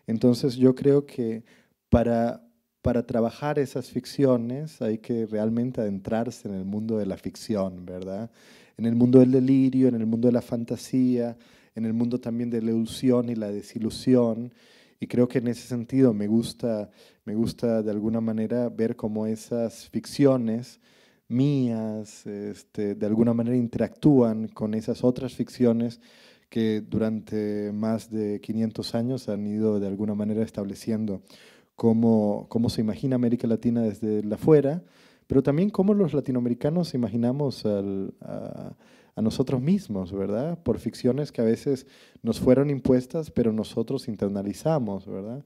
Entonces yo creo que para trabajar esas ficciones hay que realmente adentrarse en el mundo de la ficción, ¿verdad? En el mundo del delirio, en el mundo de la fantasía, en el mundo también de la ilusión y la desilusión. Y creo que en ese sentido me gusta, me gusta de alguna manera ver cómo esas ficciones mías este, de alguna manera interactúan con esas otras ficciones que durante más de 500 años han ido de alguna manera estableciendo cómo, cómo se imagina América Latina desde la fuera, pero también cómo los latinoamericanos imaginamos al, a, a nosotros mismos, ¿verdad? Por ficciones que a veces nos fueron impuestas, pero nosotros internalizamos, ¿verdad?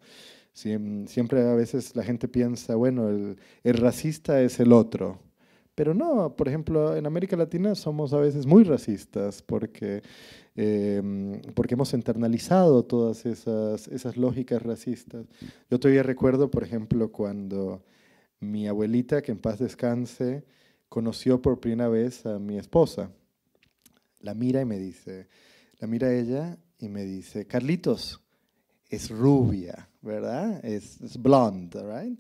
Siempre a veces la gente piensa, bueno, el, racista es el otro, pero no, por ejemplo, en América Latina somos a veces muy racistas porque, em, porque hemos internalizado todas esas, esas lógicas racistas. Yo todavía recuerdo, por ejemplo, cuando mi abuelita, que en paz descanse, conoció por primera vez a mi esposa la mira y me dice, la mira ella y me dice, Carlitos, es rubia, ¿verdad? Es, es blonde, ¿right?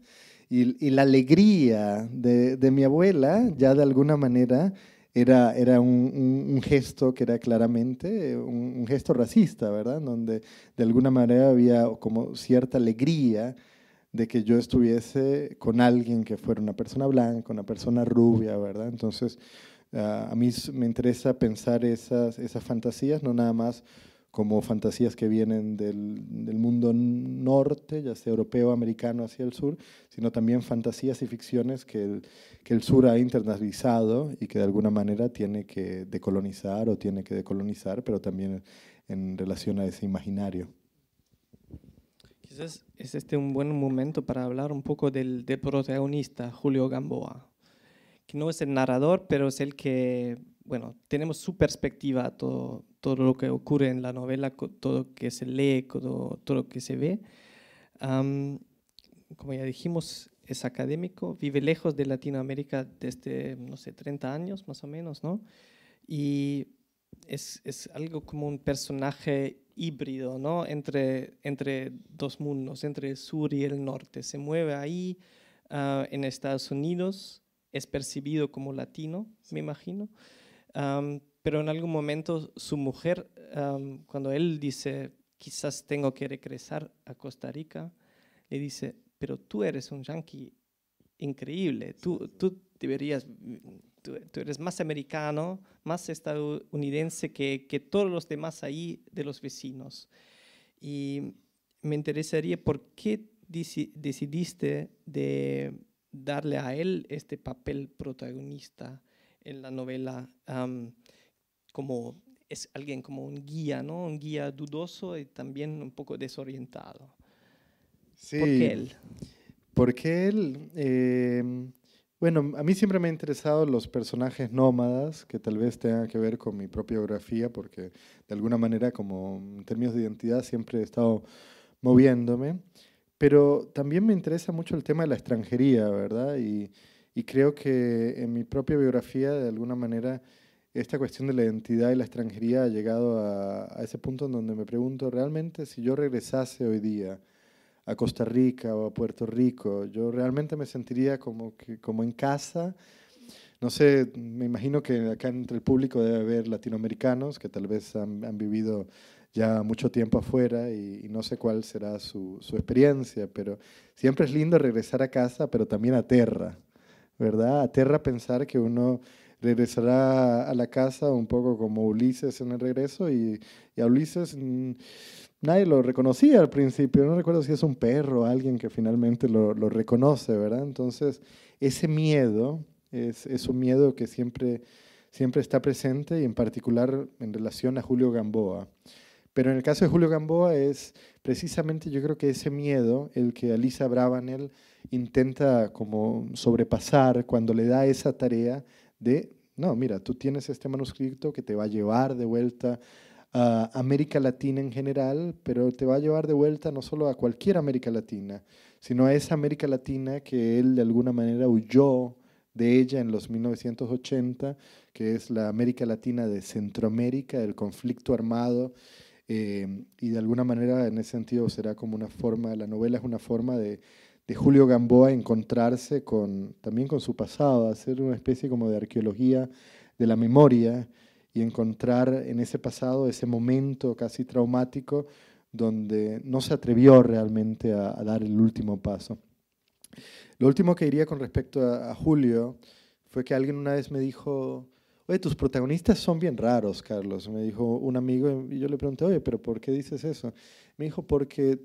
Y, la alegría de, mi abuela ya de alguna manera era, era un, gesto que era claramente un, gesto racista, ¿verdad? Donde de alguna manera había como cierta alegría de que yo estuviese con alguien que fuera una persona blanca, una persona rubia, ¿verdad? Entonces, Ah, a mí me interesa pensar esas, esas fantasías, no nada más como fantasías que vienen del, mundo norte, ya sea europeo, americano, hacia el sur, sino también fantasías y ficciones que el, sur ha internalizado y que de alguna manera tiene que decolonizar o tiene que decolonizar, pero también en relación a ese imaginario. Quizás es este un buen momento para hablar un poco del, del protagonista, Julio Gamboa no es el narrador, pero es el que, bueno, tenemos su perspectiva a todo, todo lo que ocurre en la novela, todo lo que se lee, todo, todo lo que se ve. como ya dijimos, es académico, vive lejos de Latinoamérica desde, este, no sé, 30 años más o menos, ¿no? Y es, algo como un personaje híbrido, ¿no? Entre, entre dos mundos, entre el sur y el norte. Se mueve ahí ah, en Estados Unidos, es percibido como latino, me imagino. pero en algún momento su mujer, cuando él dice, quizás tengo que regresar a Costa Rica, le dice, pero tú eres un yanqui increíble, tú, tú deberías, tú, eres más americano, más estadounidense que, que todos los demás ahí de los vecinos. Y me interesaría por qué decidiste de darle a él este papel protagonista en la novela como es alguien como un guía, ¿no? Un guía dudoso y también un poco desorientado. Sí. ¿Por qué él? Porque él, eh, bueno, a mí siempre me han interesado los personajes nómadas, que tal vez tengan que ver con mi propia biografía, porque de alguna manera, como en términos de identidad, siempre he estado moviéndome. Pero también me interesa mucho el tema de la extranjería, ¿verdad? Y, y creo que en mi propia biografía, de alguna manera, esta cuestión de la identidad y la extranjería ha llegado a, ese punto en donde me pregunto realmente si yo regresase hoy día a Costa Rica o a Puerto Rico, yo realmente me sentiría como, que, como en casa. No sé, me imagino que acá entre el público debe haber latinoamericanos que tal vez han, han vivido ya mucho tiempo afuera y, no sé cuál será su, su, experiencia, pero siempre es lindo regresar a casa, pero también aterra, ¿verdad? Aterra pensar que uno regresará a la casa un poco como Ulises en el regreso y, y a Ulises mm, nadie lo reconocía al principio, no recuerdo si es un perro o alguien que finalmente lo, lo reconoce, ¿verdad? Entonces, ese miedo es, un miedo que siempre, siempre está presente y en particular en relación a Julio Gamboa. Pero en el caso de Julio Gamboa es precisamente yo creo que ese miedo el que Alisa Brabanel intenta como sobrepasar cuando le da esa tarea de, no, mira, tú tienes este manuscrito que te va a llevar de vuelta a América Latina en general, pero te va a llevar de vuelta no solo a cualquier América Latina, sino a esa América Latina que él de alguna manera huyó de ella en los 1980, que es la América Latina de Centroamérica, el conflicto armado Em, y de alguna manera, en ese sentido, será como una forma, la novela es una forma de, de Julio Gamboa encontrarse también con su pasado, hacer una especie como de arqueología de la memoria y encontrar en ese pasado ese momento casi traumático donde no se atrevió realmente a, dar el último paso. Lo último que diría con respecto a Julio fue que alguien una vez me dijo, oye, tus protagonistas son bien raros, Carlos, me dijo un amigo, y yo le pregunté, oye, pero ¿por qué dices eso? Me dijo, porque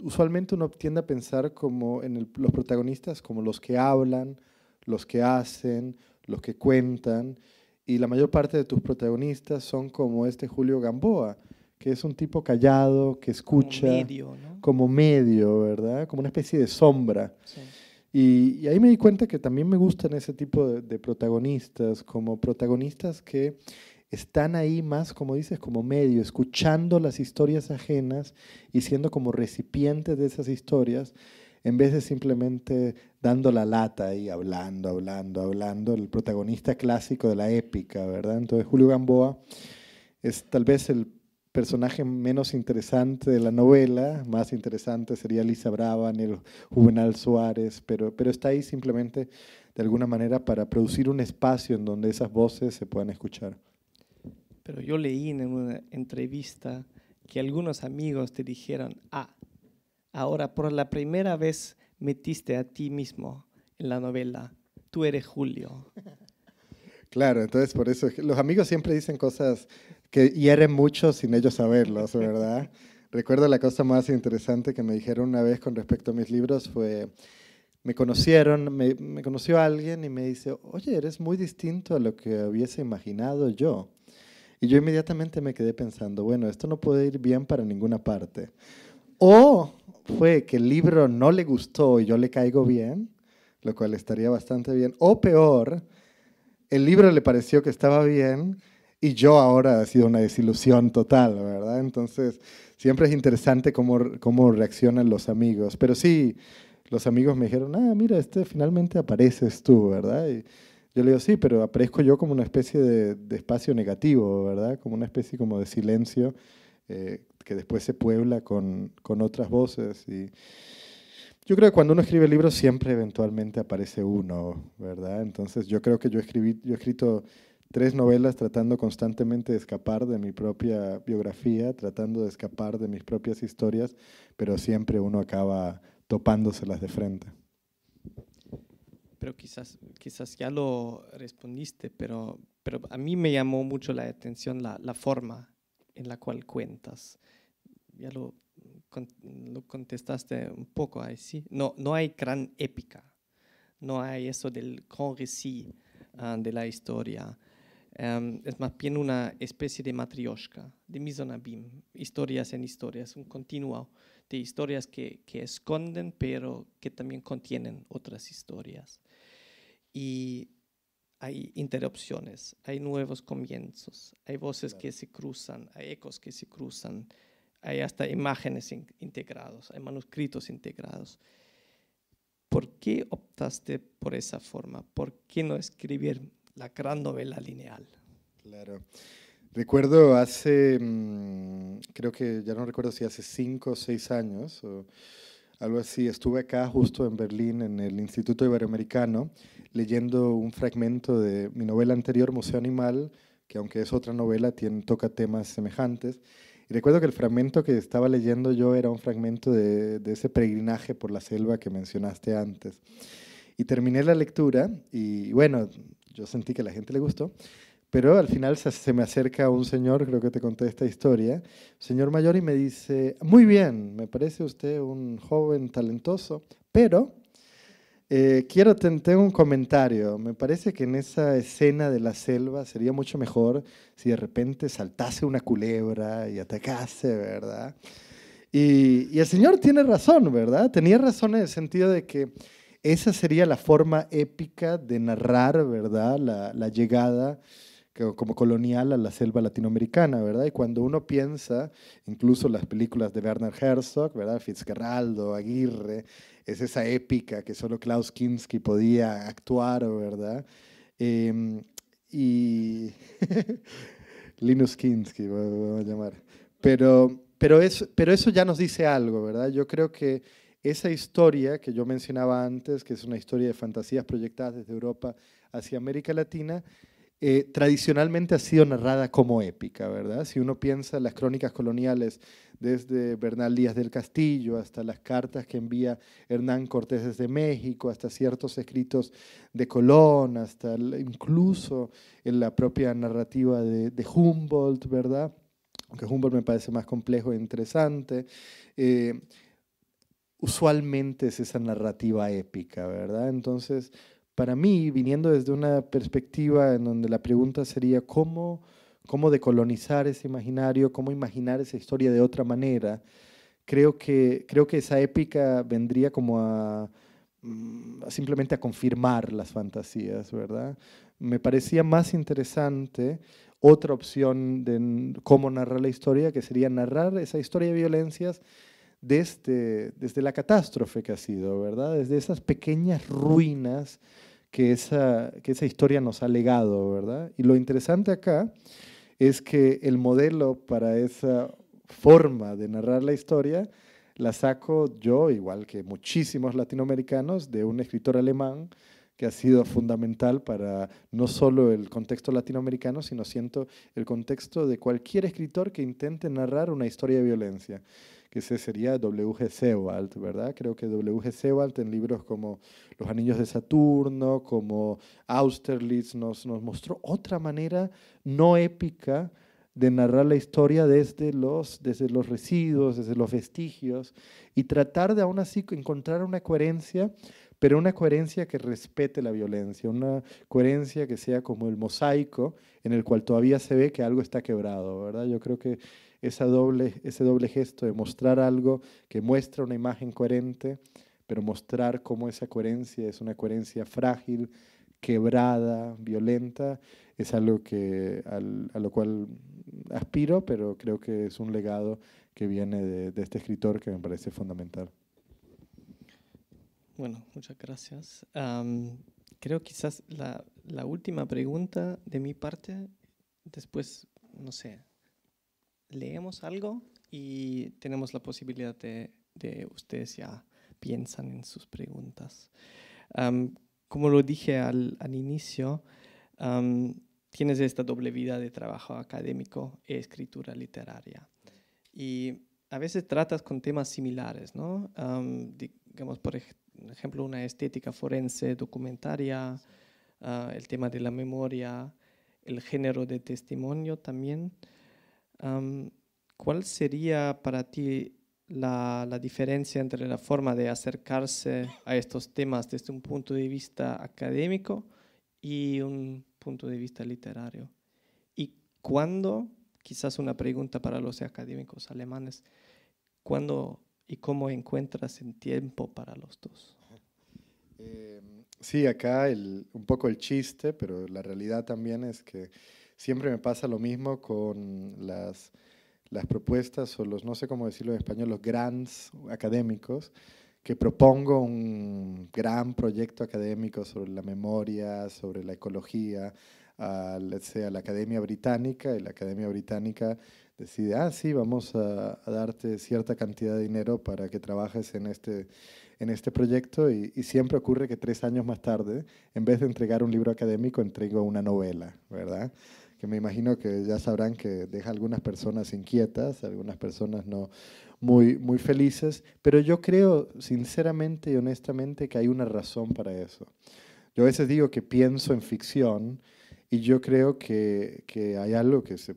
usualmente uno tiende a pensar como en los protagonistas como los que hablan, los que hacen, los que cuentan, y la mayor parte de tus protagonistas son como este Julio Gamboa, que es un tipo callado, que escucha como medio, ¿no? como ¿verdad? Como una especie de sombra. Y, ahí me di cuenta que también me gustan ese tipo de, de, protagonistas, como protagonistas que están ahí más, como dices, como medio, escuchando las historias ajenas y siendo como recipientes de esas historias, en vez de simplemente dando la lata y hablando, hablando, hablando, el protagonista clásico de la épica, ¿verdad? Entonces Julio Gamboa es tal vez el personaje menos interesante de la novela, más interesante sería Lisa Brava, el Juvenal Suárez, pero, pero está ahí simplemente de alguna manera para producir un espacio en donde esas voces se puedan escuchar. Pero yo leí en una entrevista que algunos amigos te dijeron, ah, ahora por la primera vez metiste a ti mismo en la novela, tú eres Julio. Claro, entonces por eso los amigos siempre dicen cosas que hieren mucho sin ellos saberlos, ¿verdad? Recuerdo la cosa más interesante que me dijeron una vez con respecto a mis libros fue, me conocieron, me, me conoció alguien y me dice, oye, eres muy distinto a lo que hubiese imaginado yo. Y yo inmediatamente me quedé pensando, bueno, esto no puede ir bien para ninguna parte. O fue que el libro no le gustó y yo le caigo bien, lo cual estaría bastante bien. O peor, el libro le pareció que estaba bien y yo ahora ha sido una desilusión total, ¿verdad? Entonces, siempre es interesante cómo, cómo reaccionan los amigos. Pero sí, los amigos me dijeron, ah, mira, este finalmente apareces tú, ¿verdad? yo le digo, sí, pero aparezco yo como una especie de, espacio negativo, ¿verdad? Como una especie como de silencio eh, que después se puebla con, con otras voces. Y yo creo que cuando uno escribe libros siempre eventualmente aparece uno, ¿verdad? Entonces yo creo que yo, escribí, yo he escrito tres novelas tratando constantemente de escapar de mi propia biografía, tratando de escapar de mis propias historias, pero siempre uno acaba topándoselas de frente. Pero quizás, quizás ya lo respondiste, pero, pero a mí me llamó mucho la atención la, forma en la cual cuentas. Ya lo, contestaste un poco ahí, sí. No, no hay gran épica, no hay eso del gran ah, de la historia. Em, es más bien una especie de matrioshka, de misonabim, historias en historias, un continuo de historias que, que, esconden, pero que también contienen otras historias. Y hay interrupciones, hay nuevos comienzos, hay voces que se cruzan, hay ecos que se cruzan, hay hasta imágenes integrados, hay manuscritos integrados. ¿Por qué optaste por esa forma? ¿Por qué no escribir la gran novela lineal. Claro. Recuerdo hace, mm, creo que ya no recuerdo si hace cinco o seis años o algo así, estuve acá justo en Berlín, en el Instituto Iberoamericano, leyendo un fragmento de mi novela anterior, Museo Animal, que aunque es otra novela, tiene, toca temas semejantes. Y recuerdo que el fragmento que estaba leyendo yo era un fragmento de, de ese peregrinaje por la selva que mencionaste antes. Y terminé la lectura y bueno, yo sentí que a la gente le gustó. Pero al final se, me acerca un señor, creo que te conté esta historia, señor mayor, y me dice, muy bien, me parece usted un joven talentoso, pero eh, quiero tener un comentario. Me parece que en esa escena de la selva sería mucho mejor si de repente saltase una culebra y atacase, ¿verdad? Y, y el señor tiene razón, ¿verdad? Tenía razón en el sentido de que esa sería la forma épica de narrar, ¿verdad? La, llegada como colonial a la selva latinoamericana, ¿verdad? Y cuando uno piensa, incluso las películas de Werner Herzog, ¿verdad? Fitzgeraldo, Aguirre, es esa épica que solo Klaus Kinski podía actuar, ¿verdad? Em, y Linus Kinski, vamos a llamar. Pero, eso, pero eso ya nos dice algo, ¿verdad? Yo creo que esa historia que yo mencionaba antes, que es una historia de fantasías proyectadas desde Europa hacia América Latina, eh, tradicionalmente ha sido narrada como épica, ¿verdad? Si uno piensa en las crónicas coloniales, desde Bernal Díaz del Castillo hasta las cartas que envía Hernán Cortés desde México, hasta ciertos escritos de Colón, hasta incluso en la propia narrativa de, Humboldt, ¿verdad? Aunque Humboldt me parece más complejo e interesante. Eh, usualmente es esa narrativa épica, ¿verdad? Entonces, para mí, viniendo desde una perspectiva en donde la pregunta sería cómo, cómo decolonizar ese imaginario, cómo imaginar esa historia de otra manera, creo que, creo que esa épica vendría como a, mm, simplemente a confirmar las fantasías, ¿verdad? Me parecía más interesante otra opción de cómo narrar la historia, que sería narrar esa historia de violencias desde, este, desde la catástrofe que ha sido, ¿verdad? Desde esas pequeñas ruinas que esa, que esa historia nos ha legado, ¿verdad? Y lo interesante acá es que el modelo para esa forma de narrar la historia la saco yo, igual que muchísimos latinoamericanos, de un escritor alemán que ha sido fundamental para no solo el contexto latinoamericano, sino siento el contexto de cualquier escritor que intente narrar una historia de violencia, que ese sería W.G. Sewald, ¿verdad? Creo que W.G. Sewald en libros como Los Anillos de Saturno, como Austerlitz, nos, nos mostró otra manera no épica de narrar la historia desde los, desde los residuos, desde los vestigios, y tratar de aún así encontrar una coherencia pero una coherencia que respete la violencia, una coherencia que sea como el mosaico en el cual todavía se ve que algo está quebrado, ¿verdad? Yo creo que doble, ese doble gesto de mostrar algo que muestra una imagen coherente, pero mostrar cómo esa coherencia es una coherencia frágil, quebrada, violenta, es algo que, a lo cual aspiro, pero creo que es un legado que viene de este escritor que me parece fundamental. Bueno, muchas gracias. creo quizás la, última pregunta de mi parte, después, no sé, leemos algo y tenemos la posibilidad de, de ustedes ya piensan en sus preguntas. como lo dije al, inicio, tienes esta doble vida de trabajo académico e escritura literaria. Y a veces tratas con temas similares, ¿no? digamos, por ejemplo, ejemplo, una estética forense, documentaria, ah, el tema de la memoria, el género de testimonio también. ¿Cuál sería para ti la, la, diferencia entre la forma de acercarse a estos temas desde un punto de vista académico y un punto de vista literario? ¿Y cuando, quizás una pregunta para los académicos alemanes, cuándo ¿Y cómo encuentras en tiempo para los dos? sí, acá el, un poco el chiste, pero la realidad también es que siempre me pasa lo mismo con las, las propuestas o los, no sé cómo decirlo en español, los grants académicos, que propongo un gran proyecto académico sobre la memoria, sobre la ecología, a, la Academia Británica y la Academia Británica decide, ah, sí, vamos a, darte cierta cantidad de dinero para que trabajes en este, en este proyecto y, siempre ocurre que tres años más tarde, en vez de entregar un libro académico, entrego una novela, ¿verdad? Que me imagino que ya sabrán que deja a algunas personas inquietas, algunas personas no muy, muy felices, pero yo creo sinceramente y honestamente que hay una razón para eso. Yo a veces digo que pienso en ficción, y yo creo que, que hay algo que se,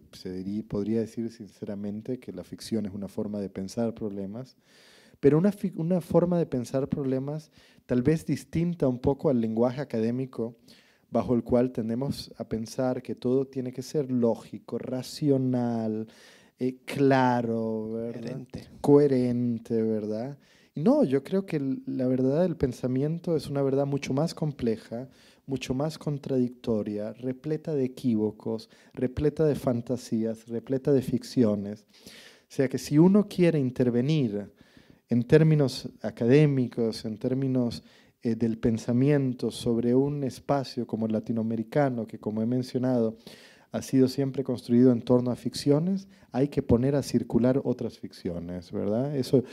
podría decir sinceramente, que la ficción es una forma de pensar problemas, pero una, una forma de pensar problemas tal vez distinta un poco al lenguaje académico bajo el cual tendemos a pensar que todo tiene que ser lógico, racional, eh, claro, Coherente. coherente, ¿verdad? No, yo creo que la verdad del pensamiento es una verdad mucho más compleja, mucho más contradictoria, repleta de equívocos, repleta de fantasías, repleta de ficciones. O sea que si uno quiere intervenir en términos académicos, en términos eh, del pensamiento sobre un espacio como el latinoamericano, que como he mencionado, ha sido siempre construido en torno a ficciones, hay que poner a circular otras ficciones, ¿verdad? Eso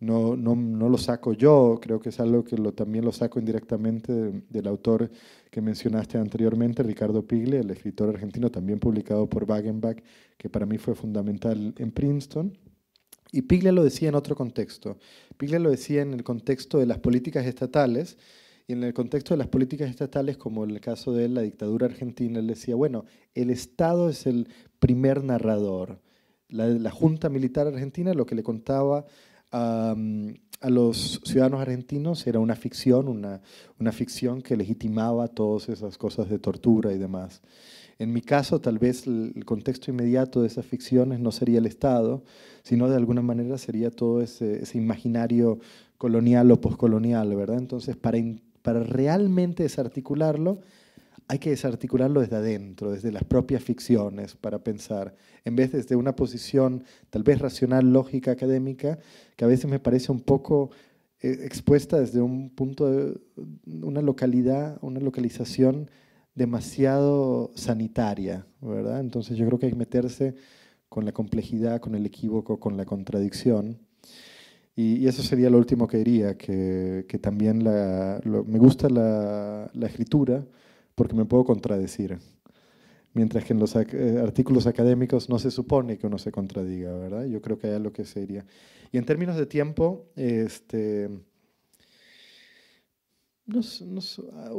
no, lo saco yo, creo que es algo que también lo saco indirectamente del autor que mencionaste anteriormente, Ricardo Pigle, el escritor argentino, también publicado por Wagenbach, que para mí fue fundamental en Princeton. Y Pigle lo decía en otro contexto. Pigle lo decía en el contexto de las políticas estatales, y en el contexto de las políticas estatales, como en el caso de la dictadura argentina, él decía, bueno, el Estado es el primer narrador. La, la Junta Militar Argentina lo que le contaba a, los ciudadanos argentinos era una ficción, una, ficción que legitimaba todas esas cosas de tortura y demás. En mi caso, tal vez el contexto inmediato de esas ficciones no sería el Estado, sino de alguna manera sería todo ese, imaginario colonial o poscolonial, ¿verdad? Entonces, para realmente desarticularlo, hay que desarticularlo desde adentro, desde las propias ficciones, para pensar, en vez de desde una posición tal vez racional, lógica, académica, que a veces me parece un poco eh, expuesta desde un punto de una localidad, una localización demasiado sanitaria, ¿verdad? Entonces yo creo que hay que meterse con la complejidad, con el equívoco, con la contradicción. Y, eso sería lo último que diría, que, también me gusta la escritura, porque me puedo contradecir. Mientras que en los eh, artículos académicos no se supone que uno se contradiga, ¿verdad? Yo creo que hay lo que sería. Y en términos de tiempo, este, ah,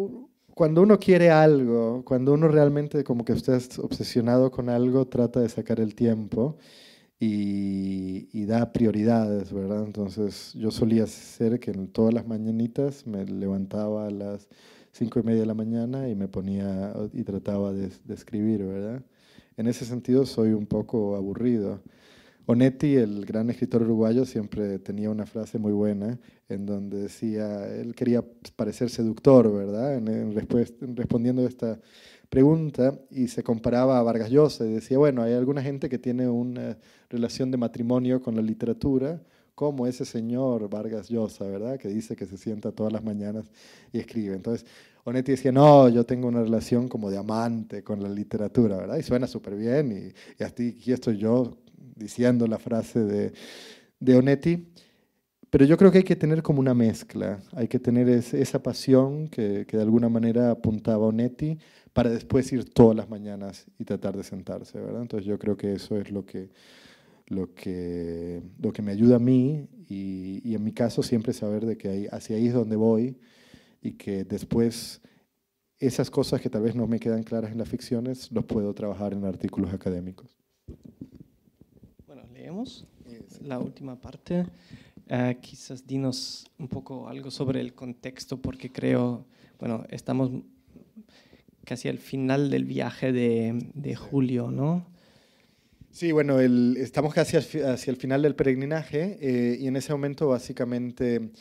cuando uno quiere algo, cuando uno realmente como que usted está obsesionado con algo, trata de sacar el tiempo y, da prioridades, ¿verdad? Entonces yo solía hacer que en todas las mañanitas me levantaba a las cinco y media de la mañana y me ponía y trataba de, escribir, ¿verdad? En ese sentido soy un poco aburrido. Onetti, el gran escritor uruguayo, siempre tenía una frase muy buena en donde decía, él quería parecer seductor, ¿verdad? En, respondiendo a esta pregunta y se comparaba a Vargas Llosa y decía, bueno, hay alguna gente que tiene una relación de matrimonio con la literatura como ese señor Vargas Llosa, ¿verdad? Que dice que se sienta todas las mañanas y escribe. Entonces, Onetti decía, no, yo tengo una relación como de amante con la literatura, ¿verdad? Y suena súper bien, y, y aquí estoy yo diciendo la frase de, de Onetti. Pero yo creo que hay que tener como una mezcla, hay que tener esa pasión que, que, de alguna manera apuntaba Onetti para después ir todas las mañanas y tratar de sentarse, ¿verdad? Entonces yo creo que eso es lo que, lo que, me ayuda a mí y, en mi caso siempre saber de que hacia ahí es donde voy y que después esas cosas que tal vez no me quedan claras en las ficciones los puedo trabajar en artículos académicos. Bueno, leemos la última parte. Ah, quizás dinos un poco algo sobre el contexto, porque creo, bueno, estamos casi al final del viaje de, de julio, ¿no? Sí, bueno, estamos casi hacia el final del peregrinaje eh, y en ese momento básicamente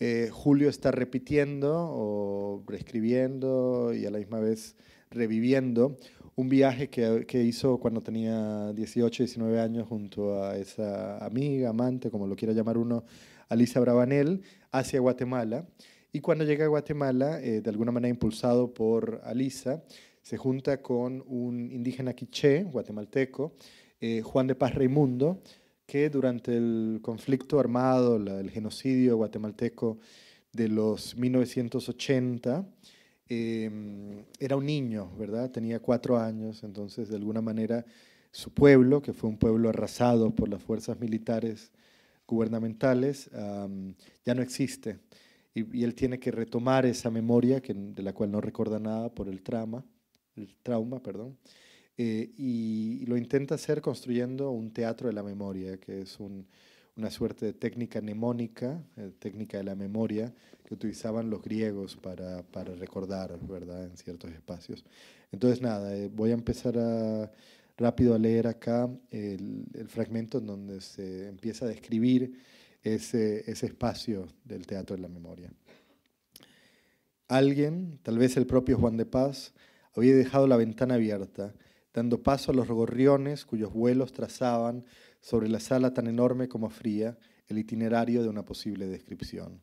eh, Julio está repitiendo o reescribiendo y a la misma vez reviviendo un viaje que, hizo cuando tenía 18, 19 años junto a esa amiga, amante, como lo quiera llamar uno, Alisa brabanel hacia Guatemala. Y cuando llega a Guatemala, eh, de alguna manera impulsado por Alisa, se junta con un indígena quiché, guatemalteco, eh, Juan de Paz Raimundo, que durante el conflicto armado, el genocidio guatemalteco de los 1980, em, era un niño, ¿verdad? Tenía cuatro años, entonces de alguna manera su pueblo, que fue un pueblo arrasado por las fuerzas militares gubernamentales, ya no existe. Y, él tiene que retomar esa memoria de la cual no recuerda nada por el trauma, el trauma, perdón. Eh, y lo intenta hacer construyendo un teatro de la memoria, que es una suerte de técnica mnemónica, eh, técnica de la memoria, que utilizaban los griegos para, recordar, ¿verdad?, en ciertos espacios. Entonces, nada, eh, voy a empezar rápido a leer acá el, fragmento en donde se empieza a describir ese, ese espacio del teatro de la memoria. Alguien, tal vez el propio Juan de Paz, había dejado la ventana abierta, dando paso a los gorriones cuyos vuelos trazaban sobre la sala tan enorme como fría el itinerario de una posible descripción.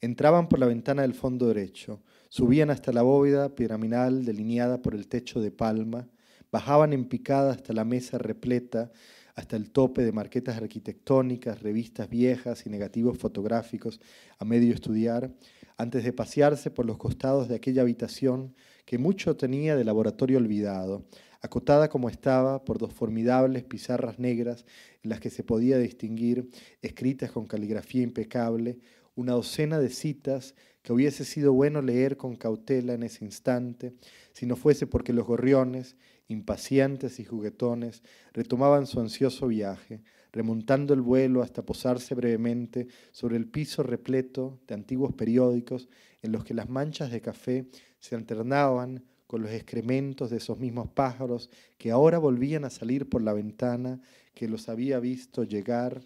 Entraban por la ventana del fondo derecho, subían hasta la bóveda piramidal delineada por el techo de palma, bajaban en picada hasta la mesa repleta, hasta el tope de marquetas arquitectónicas, revistas viejas y negativos fotográficos a medio estudiar, antes de pasearse por los costados de aquella habitación que mucho tenía de laboratorio olvidado, acotada como estaba por dos formidables pizarras negras en las que se podía distinguir, escritas con caligrafía impecable, una docena de citas que hubiese sido bueno leer con cautela en ese instante, si no fuese porque los gorriones, impacientes y juguetones, retomaban su ansioso viaje, remontando el vuelo hasta posarse brevemente sobre el piso repleto de antiguos periódicos en los que las manchas de café se alternaban con los excrementos de esos mismos pájaros que ahora volvían a salir por la ventana que los había visto llegar,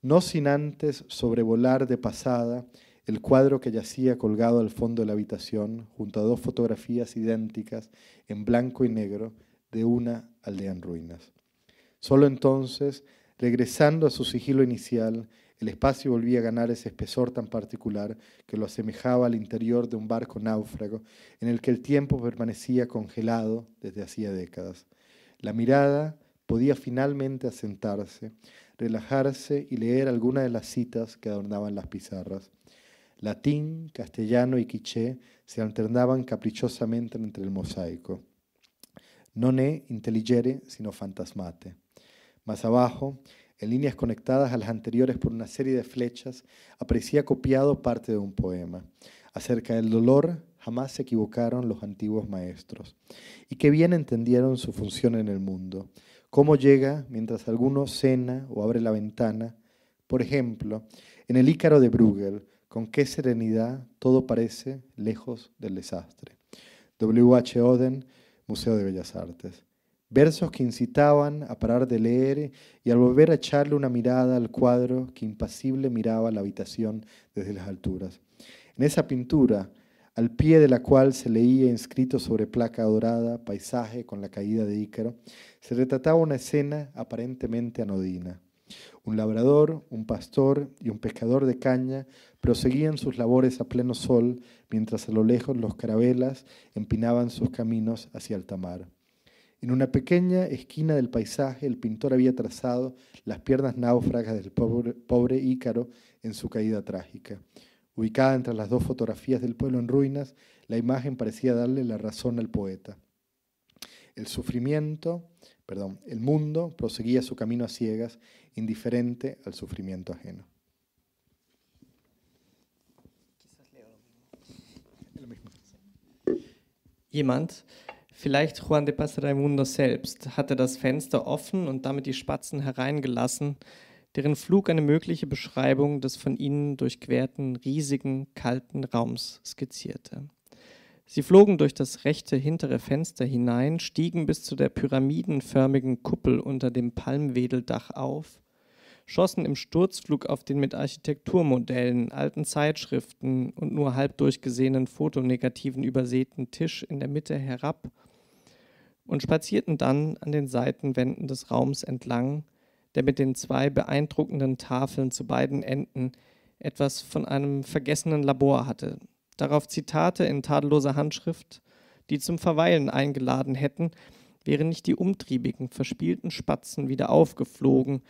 no sin antes sobrevolar de pasada el cuadro que yacía colgado al fondo de la habitación junto a dos fotografías idénticas en blanco y negro de una aldea en ruinas. Solo entonces, regresando a su sigilo inicial, el espacio volvía a ganar ese espesor tan particular que lo asemejaba al interior de un barco náufrago en el que el tiempo permanecía congelado desde hacía décadas. La mirada podía finalmente asentarse, relajarse y leer alguna de las citas que adornaban las pizarras. Latín, castellano y quiché se alternaban caprichosamente entre el mosaico. Non ne intelligere, sino fantasmate. Más abajo, en líneas conectadas a las anteriores por una serie de flechas, aparecía copiado parte de un poema. Acerca del dolor jamás se equivocaron los antiguos maestros, y que bien entendieron su función en el mundo. Cómo llega mientras alguno cena o abre la ventana, por ejemplo, en el Ícaro de Bruegel, con qué serenidad todo parece lejos del desastre. W.H. Oden, Museo de Bellas Artes versos que incitaban a parar de leer y al volver a echarle una mirada al cuadro que impasible miraba la habitación desde las alturas. En esa pintura, al pie de la cual se leía inscrito sobre placa dorada, paisaje con la caída de Ícaro, se retrataba una escena aparentemente anodina. Un labrador, un pastor y un pescador de caña proseguían sus labores a pleno sol, mientras a lo lejos los carabelas empinaban sus caminos hacia alta mar. En una pequeña esquina del paisaje, el pintor había trazado las piernas náufragas del pobre, Ícaro en su caída trágica. Ubicada entre las dos fotografías del pueblo en ruinas, la imagen parecía darle la razón al poeta. El sufrimiento, perdón, el mundo proseguía su camino a ciegas, indiferente al sufrimiento ajeno. Jemand, Vielleicht Juan de Paz Raimundo selbst hatte das Fenster offen und damit die Spatzen hereingelassen, deren Flug eine mögliche Beschreibung des von ihnen durchquerten, riesigen, kalten Raums skizzierte. Sie flogen durch das rechte hintere Fenster hinein, stiegen bis zu der pyramidenförmigen Kuppel unter dem Palmwedeldach auf, schossen im Sturzflug auf den mit Architekturmodellen, alten Zeitschriften und nur halb durchgesehenen Fotonegativen übersäten Tisch in der Mitte herab und spazierten dann an den Seitenwänden des Raums entlang, der mit den zwei beeindruckenden Tafeln zu beiden Enden etwas von einem vergessenen Labor hatte. Darauf Zitate in tadelloser Handschrift, die zum Verweilen eingeladen hätten, wären nicht die umtriebigen, verspielten Spatzen wieder aufgeflogen,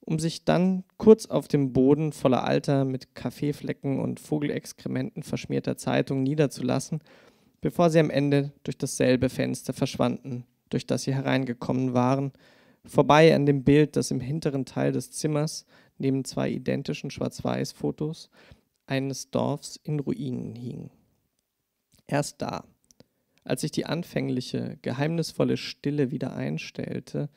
um sich dann kurz auf dem Boden voller alter, mit Kaffeeflecken und Vogelexkrementen verschmierter Zeitung niederzulassen – bevor sie am Ende durch dasselbe Fenster verschwanden, durch das sie hereingekommen waren, vorbei an dem Bild, das im hinteren Teil des Zimmers neben zwei identischen Schwarz-Weiß-Fotos eines Dorfs in Ruinen hing. Erst da, als sich die anfängliche, geheimnisvolle Stille wieder einstellte,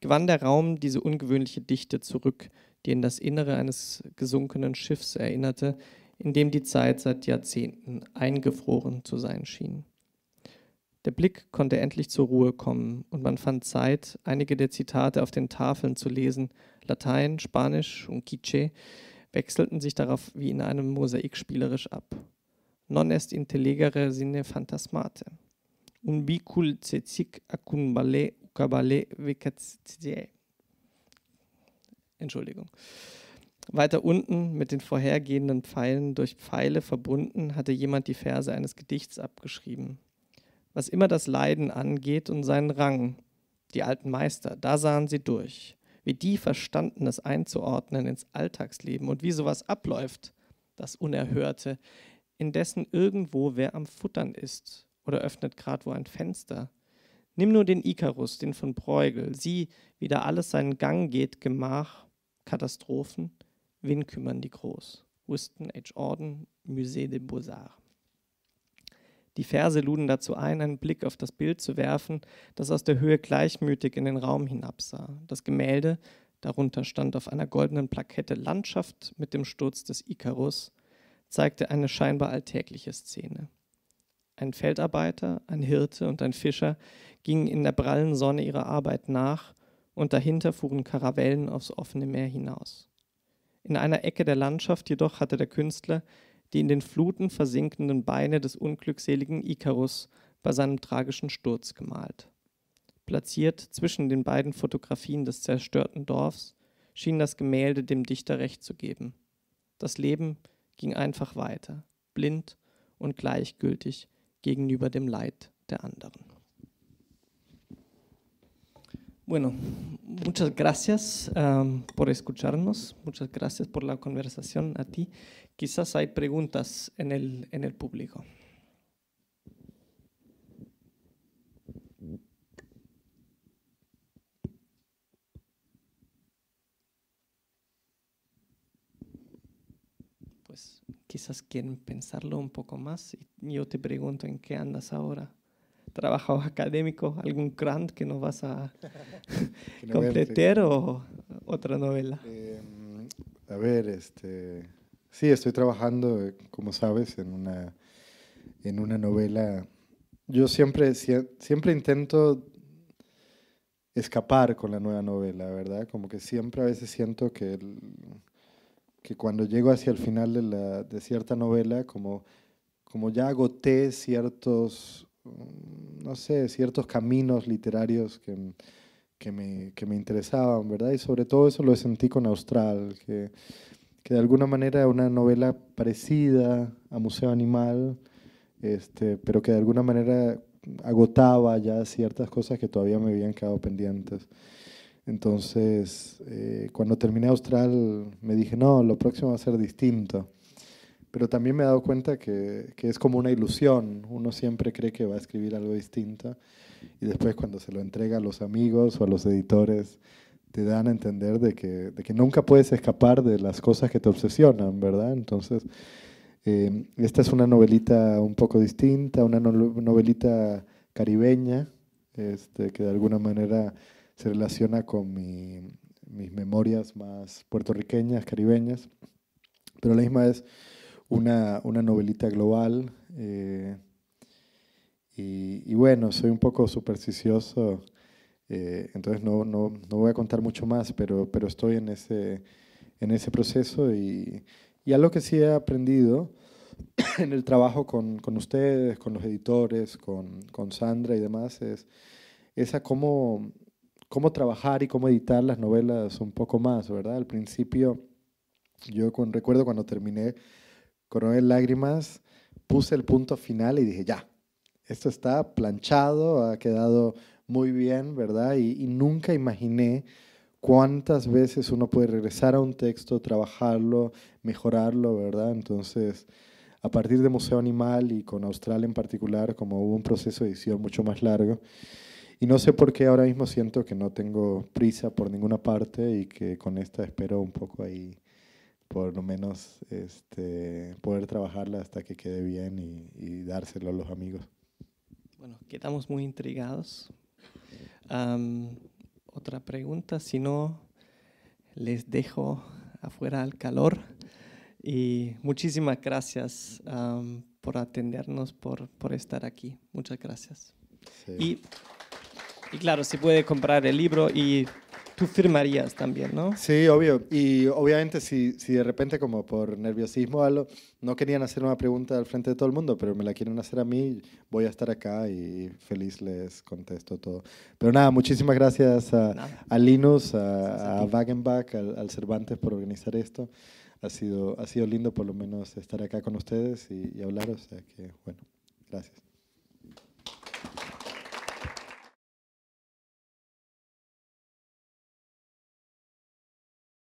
gewann der Raum diese ungewöhnliche Dichte zurück, die in das Innere eines gesunkenen Schiffs erinnerte, in dem die Zeit seit Jahrzehnten eingefroren zu sein schien. Der Blick konnte endlich zur Ruhe kommen und man fand Zeit, einige der Zitate auf den Tafeln zu lesen. Latein, Spanisch und Quiche wechselten sich darauf wie in einem Mosaik spielerisch ab. Non est intelligere sine fantasmate. Un bicul cecic acumbale ucabale vecatie. Entschuldigung. Weiter unten, mit den vorhergehenden Pfeilen durch Pfeile verbunden, hatte jemand die Verse eines Gedichts abgeschrieben. Was immer das Leiden angeht und seinen Rang, die alten Meister, da sahen sie durch. Wie die verstanden es einzuordnen ins Alltagsleben und wie sowas abläuft, das Unerhörte, indessen irgendwo wer am Futtern ist oder öffnet grad wo ein Fenster. Nimm nur den Ikarus, den von Bruegel, sieh, wie da alles seinen Gang geht, Gemach, Katastrophen, Wen kümmern die groß? Wuston H. Orden, Musée des Beaux-Arts. Die Verse luden dazu ein, einen Blick auf das Bild zu werfen, das aus der Höhe gleichmütig in den Raum hinabsah. Das Gemälde, darunter stand auf einer goldenen Plakette Landschaft mit dem Sturz des Ikarus, zeigte eine scheinbar alltägliche Szene. Ein Feldarbeiter, ein Hirte und ein Fischer gingen in der prallen Sonne ihrer Arbeit nach und dahinter fuhren Karawellen aufs offene Meer hinaus. In einer Ecke der Landschaft jedoch hatte der Künstler die in den Fluten versinkenden Beine des unglückseligen Ikarus bei seinem tragischen Sturz gemalt. Platziert zwischen den beiden Fotografien des zerstörten Dorfs schien das Gemälde dem Dichter recht zu geben. Das Leben ging einfach weiter, blind und gleichgültig gegenüber dem Leid der anderen. Bueno, muchas gracias um, por escucharnos, muchas gracias por la conversación a ti. Quizás hay preguntas en el, en el público. Pues quizás quieren pensarlo un poco más y yo te pregunto en qué andas ahora trabajo académico? algún grant que no vas a completar o otra novela? Em, a ver, este, sí, estoy trabajando, eh, como sabes, en una, en una novela. Yo siempre, siempre intento escapar con la nueva novela, ¿verdad? Como que siempre a veces siento que, que cuando llego hacia el final de, cierta novela, como, como ya agoté ciertos Mm, no sé, ciertos caminos literarios que, me, interesaban, ¿verdad? Y sobre todo eso lo sentí con Austral, que, de alguna manera era una novela parecida a Museo Animal, este, pero que de alguna manera agotaba ya ciertas cosas que todavía me habían quedado pendientes. Entonces, eh, cuando terminé Austral, me dije, no, lo próximo va a ser distinto pero también me he dado cuenta que, es como una ilusión. Uno siempre cree que va a escribir algo distinto y después cuando se lo entrega a los amigos o a los editores, te dan a entender de que, que nunca puedes escapar de las cosas que te obsesionan, ¿verdad? Entonces, eh, esta es una novelita un poco distinta, una novelita caribeña, este, que de alguna manera se relaciona con mis memorias más puertorriqueñas, caribeñas, pero la misma es una, una novelita global. Eh, y, bueno, soy un poco supersticioso, eh, entonces no, no, no, voy a contar mucho más, pero, pero estoy en ese, en ese proceso y, y algo que sí he aprendido en el trabajo con, con ustedes, con los editores, con, con, Sandra y demás, es, esa cómo, cómo trabajar y cómo editar las novelas un poco más, ¿verdad? Al principio, yo con, recuerdo cuando terminé coroné lágrimas, puse el punto final y dije, ya, esto está planchado, ha quedado muy bien, ¿verdad? Y, y nunca imaginé cuántas veces uno puede regresar a un texto, trabajarlo, mejorarlo, ¿verdad? Entonces, a partir de Museo Animal y con Austral en particular, como hubo un proceso de edición mucho más largo, y no sé por qué ahora mismo siento que no tengo prisa por ninguna parte y que con esta espero un poco ahí por lo menos este, poder trabajarla hasta que quede bien y, dárselo a los amigos. Bueno, quedamos muy intrigados. otra pregunta, si no, les dejo afuera al calor y muchísimas gracias por atendernos, por, por, estar aquí. Muchas gracias. Y, y claro, si puede comprar el libro y tú firmarías también, ¿no? Sí, obvio. Y obviamente si, si de repente como por nerviosismo o algo, no querían hacer una pregunta al frente de todo el mundo, pero me la quieren hacer a mí, voy a estar acá y feliz les contesto todo. Pero nada, muchísimas gracias a, Linus, a, Wagenbach, al, Cervantes por organizar esto ha sido, ha sido lindo por lo menos estar acá con ustedes y, hablaros. que bueno, gracias.